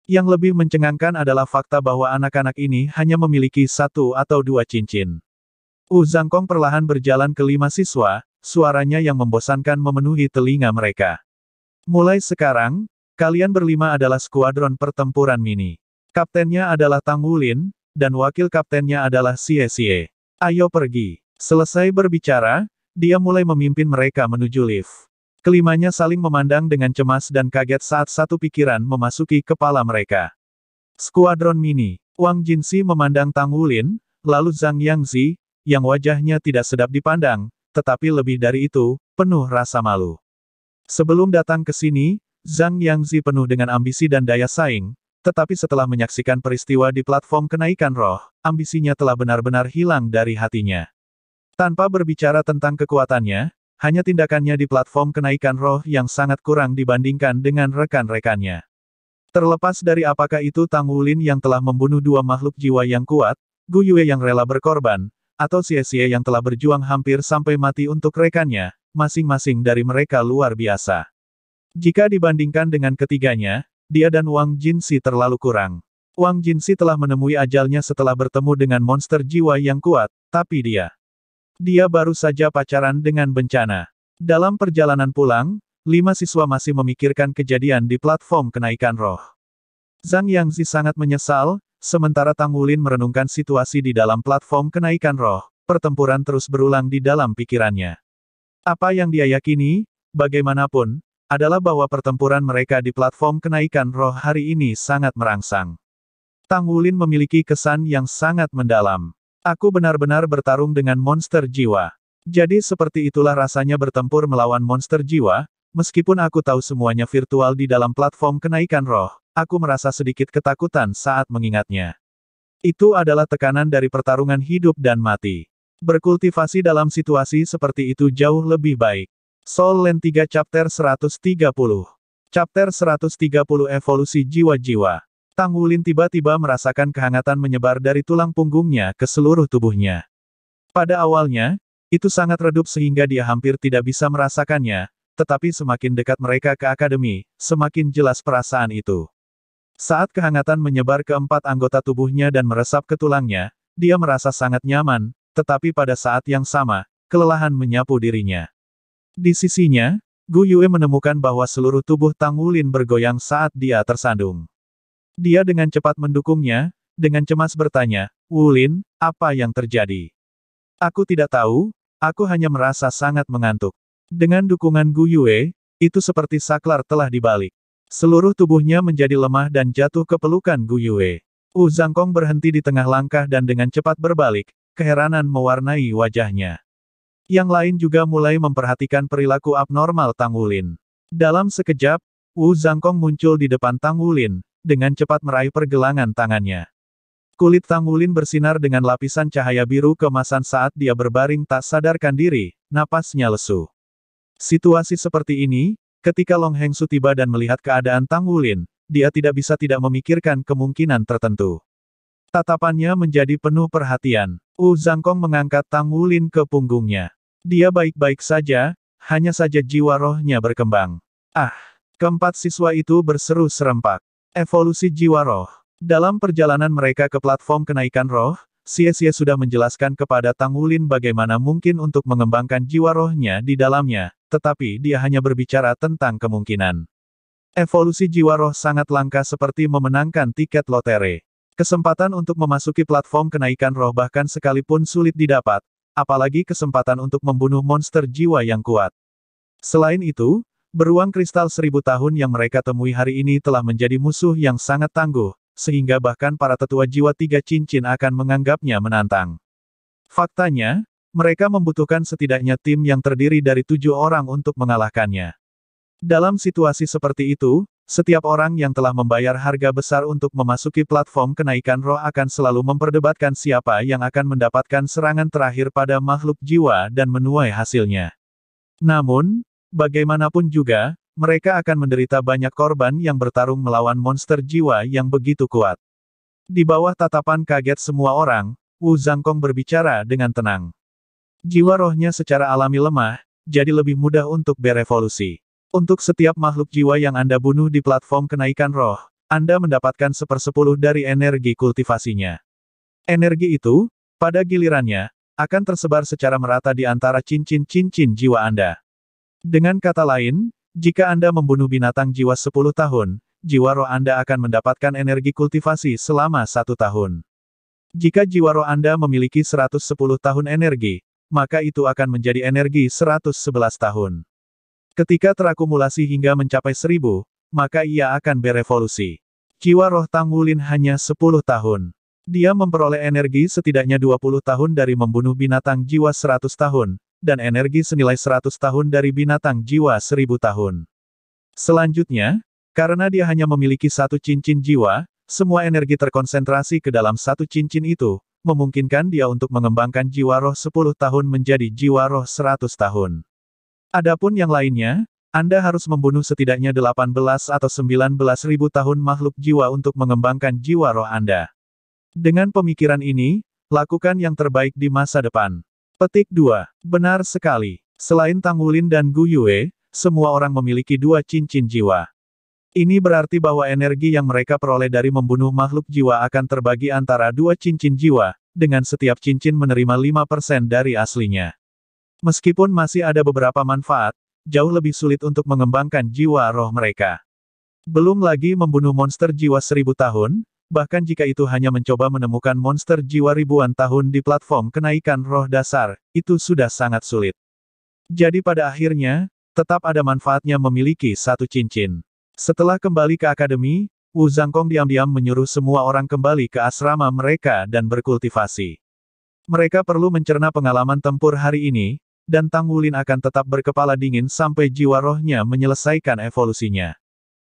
Yang lebih mencengangkan adalah fakta bahwa anak-anak ini hanya memiliki satu atau dua cincin. Wu Zangkong perlahan berjalan ke lima siswa, suaranya yang membosankan memenuhi telinga mereka. Mulai sekarang, kalian berlima adalah skuadron pertempuran mini. Kaptennya adalah Tang Wulin, dan wakil kaptennya adalah Xie Xie. Ayo pergi. Selesai berbicara, dia mulai memimpin mereka menuju lift. Kelimanya saling memandang dengan cemas dan kaget saat satu pikiran memasuki kepala mereka. Skuadron Mini. Wang Jinsi memandang Tang Wulin, lalu Zhang Yangzi, yang wajahnya tidak sedap dipandang, tetapi lebih dari itu, penuh rasa malu. Sebelum datang ke sini, Zhang Yangzi penuh dengan ambisi dan daya saing, tetapi setelah menyaksikan peristiwa di platform kenaikan roh, ambisinya telah benar-benar hilang dari hatinya. Tanpa berbicara tentang kekuatannya, hanya tindakannya di platform kenaikan roh yang sangat kurang dibandingkan dengan rekan-rekannya. Terlepas dari apakah itu Tang Wulin yang telah membunuh dua makhluk jiwa yang kuat, Gu Yue yang rela berkorban, atau Xie Xie yang telah berjuang hampir sampai mati untuk rekannya, masing-masing dari mereka luar biasa. Jika dibandingkan dengan ketiganya, dia dan Wang Jin Si terlalu kurang. Wang Jin Si telah menemui ajalnya setelah bertemu dengan monster jiwa yang kuat, tapi dia dia baru saja pacaran dengan bencana. Dalam perjalanan pulang, lima siswa masih memikirkan kejadian di platform kenaikan roh. Zhang Yangzi sangat menyesal, sementara Tang Wulin merenungkan situasi di dalam platform kenaikan roh. Pertempuran terus berulang di dalam pikirannya. Apa yang dia yakini, bagaimanapun, adalah bahwa pertempuran mereka di platform kenaikan roh hari ini sangat merangsang. Tang Wulin memiliki kesan yang sangat mendalam. Aku benar-benar bertarung dengan monster jiwa. Jadi seperti itulah rasanya bertempur melawan monster jiwa, meskipun aku tahu semuanya virtual di dalam platform kenaikan roh, aku merasa sedikit ketakutan saat mengingatnya. Itu adalah tekanan dari pertarungan hidup dan mati. Berkultivasi dalam situasi seperti itu jauh lebih baik. Soul Land 3 Chapter 130 Chapter 130 Evolusi Jiwa-Jiwa Tang Wulin tiba-tiba merasakan kehangatan menyebar dari tulang punggungnya ke seluruh tubuhnya. Pada awalnya, itu sangat redup sehingga dia hampir tidak bisa merasakannya, tetapi semakin dekat mereka ke akademi, semakin jelas perasaan itu. Saat kehangatan menyebar ke empat anggota tubuhnya dan meresap ke tulangnya, dia merasa sangat nyaman, tetapi pada saat yang sama, kelelahan menyapu dirinya. Di sisinya, Gu Yue menemukan bahwa seluruh tubuh Tang Wulin bergoyang saat dia tersandung. Dia dengan cepat mendukungnya, dengan cemas bertanya, Wulin, apa yang terjadi? Aku tidak tahu, aku hanya merasa sangat mengantuk. Dengan dukungan Gu Yue, itu seperti saklar telah dibalik. Seluruh tubuhnya menjadi lemah dan jatuh ke pelukan Gu Yue. Wu Zangkong berhenti di tengah langkah dan dengan cepat berbalik, keheranan mewarnai wajahnya. Yang lain juga mulai memperhatikan perilaku abnormal Tang Wulin. Dalam sekejap, Wu Zangkong muncul di depan Tang Wulin, dengan cepat meraih pergelangan tangannya. Kulit Tang Wulin bersinar dengan lapisan cahaya biru kemasan saat dia berbaring tak sadarkan diri, napasnya lesu. Situasi seperti ini, ketika Long Heng Su tiba dan melihat keadaan Tang Wulin, dia tidak bisa tidak memikirkan kemungkinan tertentu. Tatapannya menjadi penuh perhatian. Wu Zangkong mengangkat Tang Wulin ke punggungnya. Dia baik-baik saja, hanya saja jiwa rohnya berkembang. Ah! Keempat siswa itu berseru serempak. Evolusi jiwa roh. Dalam perjalanan mereka ke platform kenaikan roh, Xie sudah menjelaskan kepada Tang Wulin bagaimana mungkin untuk mengembangkan jiwa rohnya di dalamnya, tetapi dia hanya berbicara tentang kemungkinan. Evolusi jiwa roh sangat langka seperti memenangkan tiket lotere. Kesempatan untuk memasuki platform kenaikan roh bahkan sekalipun sulit didapat, apalagi kesempatan untuk membunuh monster jiwa yang kuat. Selain itu, Beruang kristal seribu tahun yang mereka temui hari ini telah menjadi musuh yang sangat tangguh, sehingga bahkan para tetua jiwa tiga cincin akan menganggapnya menantang. Faktanya, mereka membutuhkan setidaknya tim yang terdiri dari tujuh orang untuk mengalahkannya. Dalam situasi seperti itu, setiap orang yang telah membayar harga besar untuk memasuki platform kenaikan roh akan selalu memperdebatkan siapa yang akan mendapatkan serangan terakhir pada makhluk jiwa dan menuai hasilnya. Namun, Bagaimanapun juga, mereka akan menderita banyak korban yang bertarung melawan monster jiwa yang begitu kuat. Di bawah tatapan kaget semua orang, Wu Zhangkong berbicara dengan tenang. Jiwa rohnya secara alami lemah, jadi lebih mudah untuk berevolusi. Untuk setiap makhluk jiwa yang Anda bunuh di platform kenaikan roh, Anda mendapatkan sepersepuluh dari energi kultivasinya. Energi itu, pada gilirannya, akan tersebar secara merata di antara cincin-cincin jiwa Anda. Dengan kata lain, jika Anda membunuh binatang jiwa 10 tahun, jiwa roh Anda akan mendapatkan energi kultivasi selama satu tahun. Jika jiwa roh Anda memiliki 110 tahun energi, maka itu akan menjadi energi 111 tahun. Ketika terakumulasi hingga mencapai seribu, maka ia akan berevolusi. Jiwa roh Tang Wulin hanya 10 tahun. Dia memperoleh energi setidaknya 20 tahun dari membunuh binatang jiwa 100 tahun, dan energi senilai 100 tahun dari binatang jiwa 1000 tahun. Selanjutnya, karena dia hanya memiliki satu cincin jiwa, semua energi terkonsentrasi ke dalam satu cincin itu, memungkinkan dia untuk mengembangkan jiwa roh 10 tahun menjadi jiwa roh 100 tahun. Adapun yang lainnya, Anda harus membunuh setidaknya 18 atau 19 ribu tahun makhluk jiwa untuk mengembangkan jiwa roh Anda. Dengan pemikiran ini, lakukan yang terbaik di masa depan. Petik 2. Benar sekali. Selain Tang Wulin dan Gu Yue, semua orang memiliki dua cincin jiwa. Ini berarti bahwa energi yang mereka peroleh dari membunuh makhluk jiwa akan terbagi antara dua cincin jiwa, dengan setiap cincin menerima 5% dari aslinya. Meskipun masih ada beberapa manfaat, jauh lebih sulit untuk mengembangkan jiwa roh mereka. Belum lagi membunuh monster jiwa seribu tahun, bahkan jika itu hanya mencoba menemukan monster jiwa ribuan tahun di platform kenaikan roh dasar, itu sudah sangat sulit. Jadi pada akhirnya, tetap ada manfaatnya memiliki satu cincin. Setelah kembali ke akademi, Wu Zhangkong diam-diam menyuruh semua orang kembali ke asrama mereka dan berkultivasi. Mereka perlu mencerna pengalaman tempur hari ini, dan Tang Wulin akan tetap berkepala dingin sampai jiwa rohnya menyelesaikan evolusinya.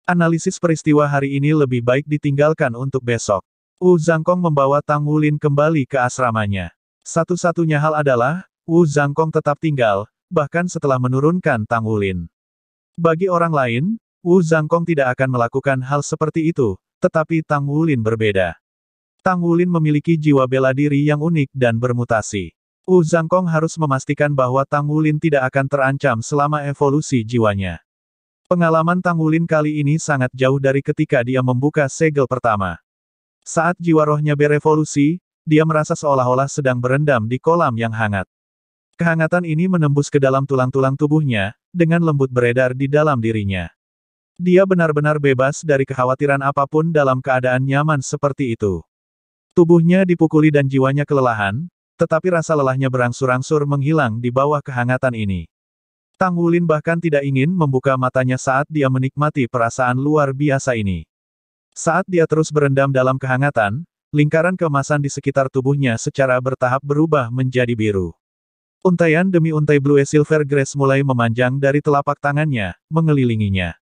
Analisis peristiwa hari ini lebih baik ditinggalkan untuk besok. Wu Zhangkong membawa Tang Wulin kembali ke asramanya. Satu-satunya hal adalah, Wu Zhangkong tetap tinggal, bahkan setelah menurunkan Tang Wulin. Bagi orang lain, Wu Zhangkong tidak akan melakukan hal seperti itu, tetapi Tang Wulin berbeda. Tang Wulin memiliki jiwa bela diri yang unik dan bermutasi. Wu Zhangkong harus memastikan bahwa Tang Wulin tidak akan terancam selama evolusi jiwanya. Pengalaman Tangulin kali ini sangat jauh dari ketika dia membuka segel pertama. Saat jiwa rohnya berevolusi, dia merasa seolah-olah sedang berendam di kolam yang hangat. Kehangatan ini menembus ke dalam tulang-tulang tubuhnya, dengan lembut beredar di dalam dirinya. Dia benar-benar bebas dari kekhawatiran apapun dalam keadaan nyaman seperti itu. Tubuhnya dipukuli dan jiwanya kelelahan, tetapi rasa lelahnya berangsur-angsur menghilang di bawah kehangatan ini. Tang Wulin bahkan tidak ingin membuka matanya saat dia menikmati perasaan luar biasa ini. Saat dia terus berendam dalam kehangatan, lingkaran kemasan di sekitar tubuhnya secara bertahap berubah menjadi biru. Untaian demi untai Blue Silver grass mulai memanjang dari telapak tangannya, mengelilinginya.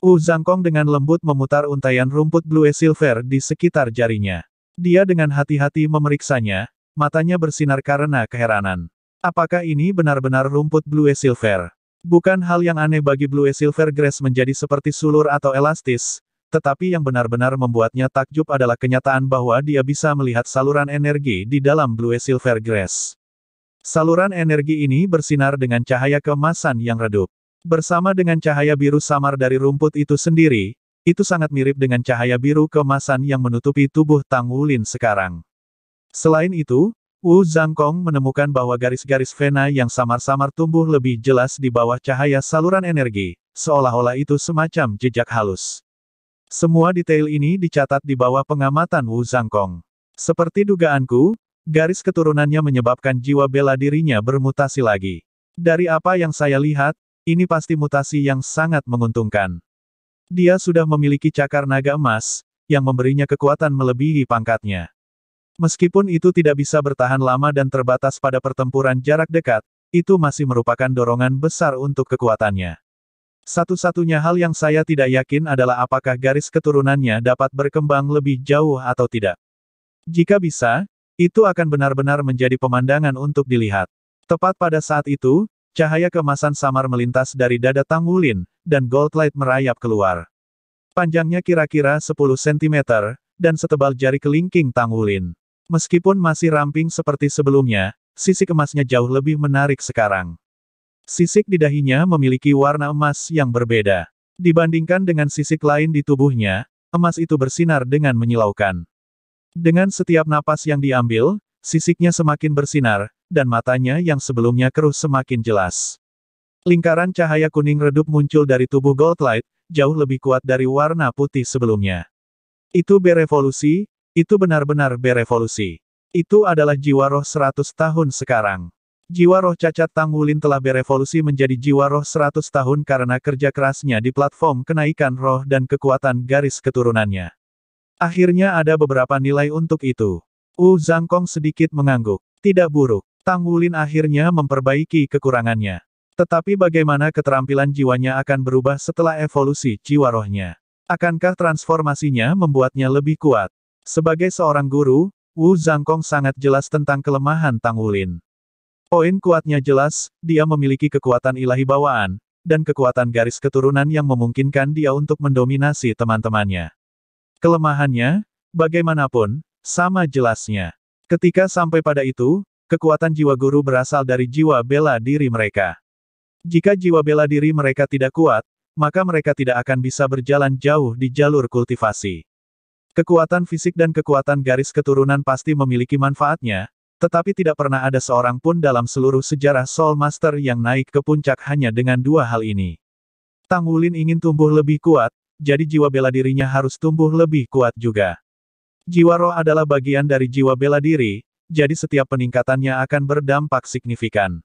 Wu Zangkong dengan lembut memutar untayan rumput Blue Silver di sekitar jarinya. Dia dengan hati-hati memeriksanya, matanya bersinar karena keheranan. Apakah ini benar-benar rumput Blue Silver? Bukan hal yang aneh bagi Blue Silver Grass menjadi seperti sulur atau elastis, tetapi yang benar-benar membuatnya takjub adalah kenyataan bahwa dia bisa melihat saluran energi di dalam Blue Silver Grass. Saluran energi ini bersinar dengan cahaya kemasan yang redup. Bersama dengan cahaya biru samar dari rumput itu sendiri, itu sangat mirip dengan cahaya biru kemasan yang menutupi tubuh Tang Wulin sekarang. Selain itu, Wu Zhangkong menemukan bahwa garis-garis vena yang samar-samar tumbuh lebih jelas di bawah cahaya saluran energi, seolah-olah itu semacam jejak halus. Semua detail ini dicatat di bawah pengamatan Wu Zhangkong. Seperti dugaanku, garis keturunannya menyebabkan jiwa bela dirinya bermutasi lagi. Dari apa yang saya lihat, ini pasti mutasi yang sangat menguntungkan. Dia sudah memiliki cakar naga emas, yang memberinya kekuatan melebihi pangkatnya. Meskipun itu tidak bisa bertahan lama dan terbatas pada pertempuran jarak dekat, itu masih merupakan dorongan besar untuk kekuatannya. Satu-satunya hal yang saya tidak yakin adalah apakah garis keturunannya dapat berkembang lebih jauh atau tidak. Jika bisa, itu akan benar-benar menjadi pemandangan untuk dilihat. Tepat pada saat itu, cahaya kemasan samar melintas dari dada Tang Wulin, dan gold light merayap keluar. Panjangnya kira-kira 10 cm, dan setebal jari kelingking Tang Wulin. Meskipun masih ramping seperti sebelumnya, sisik emasnya jauh lebih menarik sekarang. Sisik di dahinya memiliki warna emas yang berbeda. Dibandingkan dengan sisik lain di tubuhnya, emas itu bersinar dengan menyilaukan. Dengan setiap napas yang diambil, sisiknya semakin bersinar, dan matanya yang sebelumnya keruh semakin jelas. Lingkaran cahaya kuning redup muncul dari tubuh gold light, jauh lebih kuat dari warna putih sebelumnya. Itu berevolusi, itu benar-benar berevolusi. Itu adalah jiwa roh seratus tahun sekarang. Jiwa roh cacat Tang Wulin telah berevolusi menjadi jiwa roh seratus tahun karena kerja kerasnya di platform kenaikan roh dan kekuatan garis keturunannya. Akhirnya ada beberapa nilai untuk itu. Wu Zhangkong sedikit mengangguk. Tidak buruk. Tang Wulin akhirnya memperbaiki kekurangannya. Tetapi bagaimana keterampilan jiwanya akan berubah setelah evolusi jiwa rohnya? Akankah transformasinya membuatnya lebih kuat? Sebagai seorang guru, Wu Zhangkong sangat jelas tentang kelemahan Tang Wulin. Poin kuatnya jelas, dia memiliki kekuatan ilahi bawaan, dan kekuatan garis keturunan yang memungkinkan dia untuk mendominasi teman-temannya. Kelemahannya, bagaimanapun, sama jelasnya. Ketika sampai pada itu, kekuatan jiwa guru berasal dari jiwa bela diri mereka. Jika jiwa bela diri mereka tidak kuat, maka mereka tidak akan bisa berjalan jauh di jalur kultivasi. Kekuatan fisik dan kekuatan garis keturunan pasti memiliki manfaatnya, tetapi tidak pernah ada seorang pun dalam seluruh sejarah Soul Master yang naik ke puncak hanya dengan dua hal ini. Tang Wulin ingin tumbuh lebih kuat, jadi jiwa bela dirinya harus tumbuh lebih kuat juga. Jiwa roh adalah bagian dari jiwa bela diri, jadi setiap peningkatannya akan berdampak signifikan.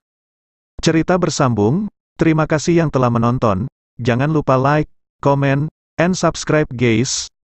Cerita bersambung, terima kasih yang telah menonton, jangan lupa like, komen, and subscribe guys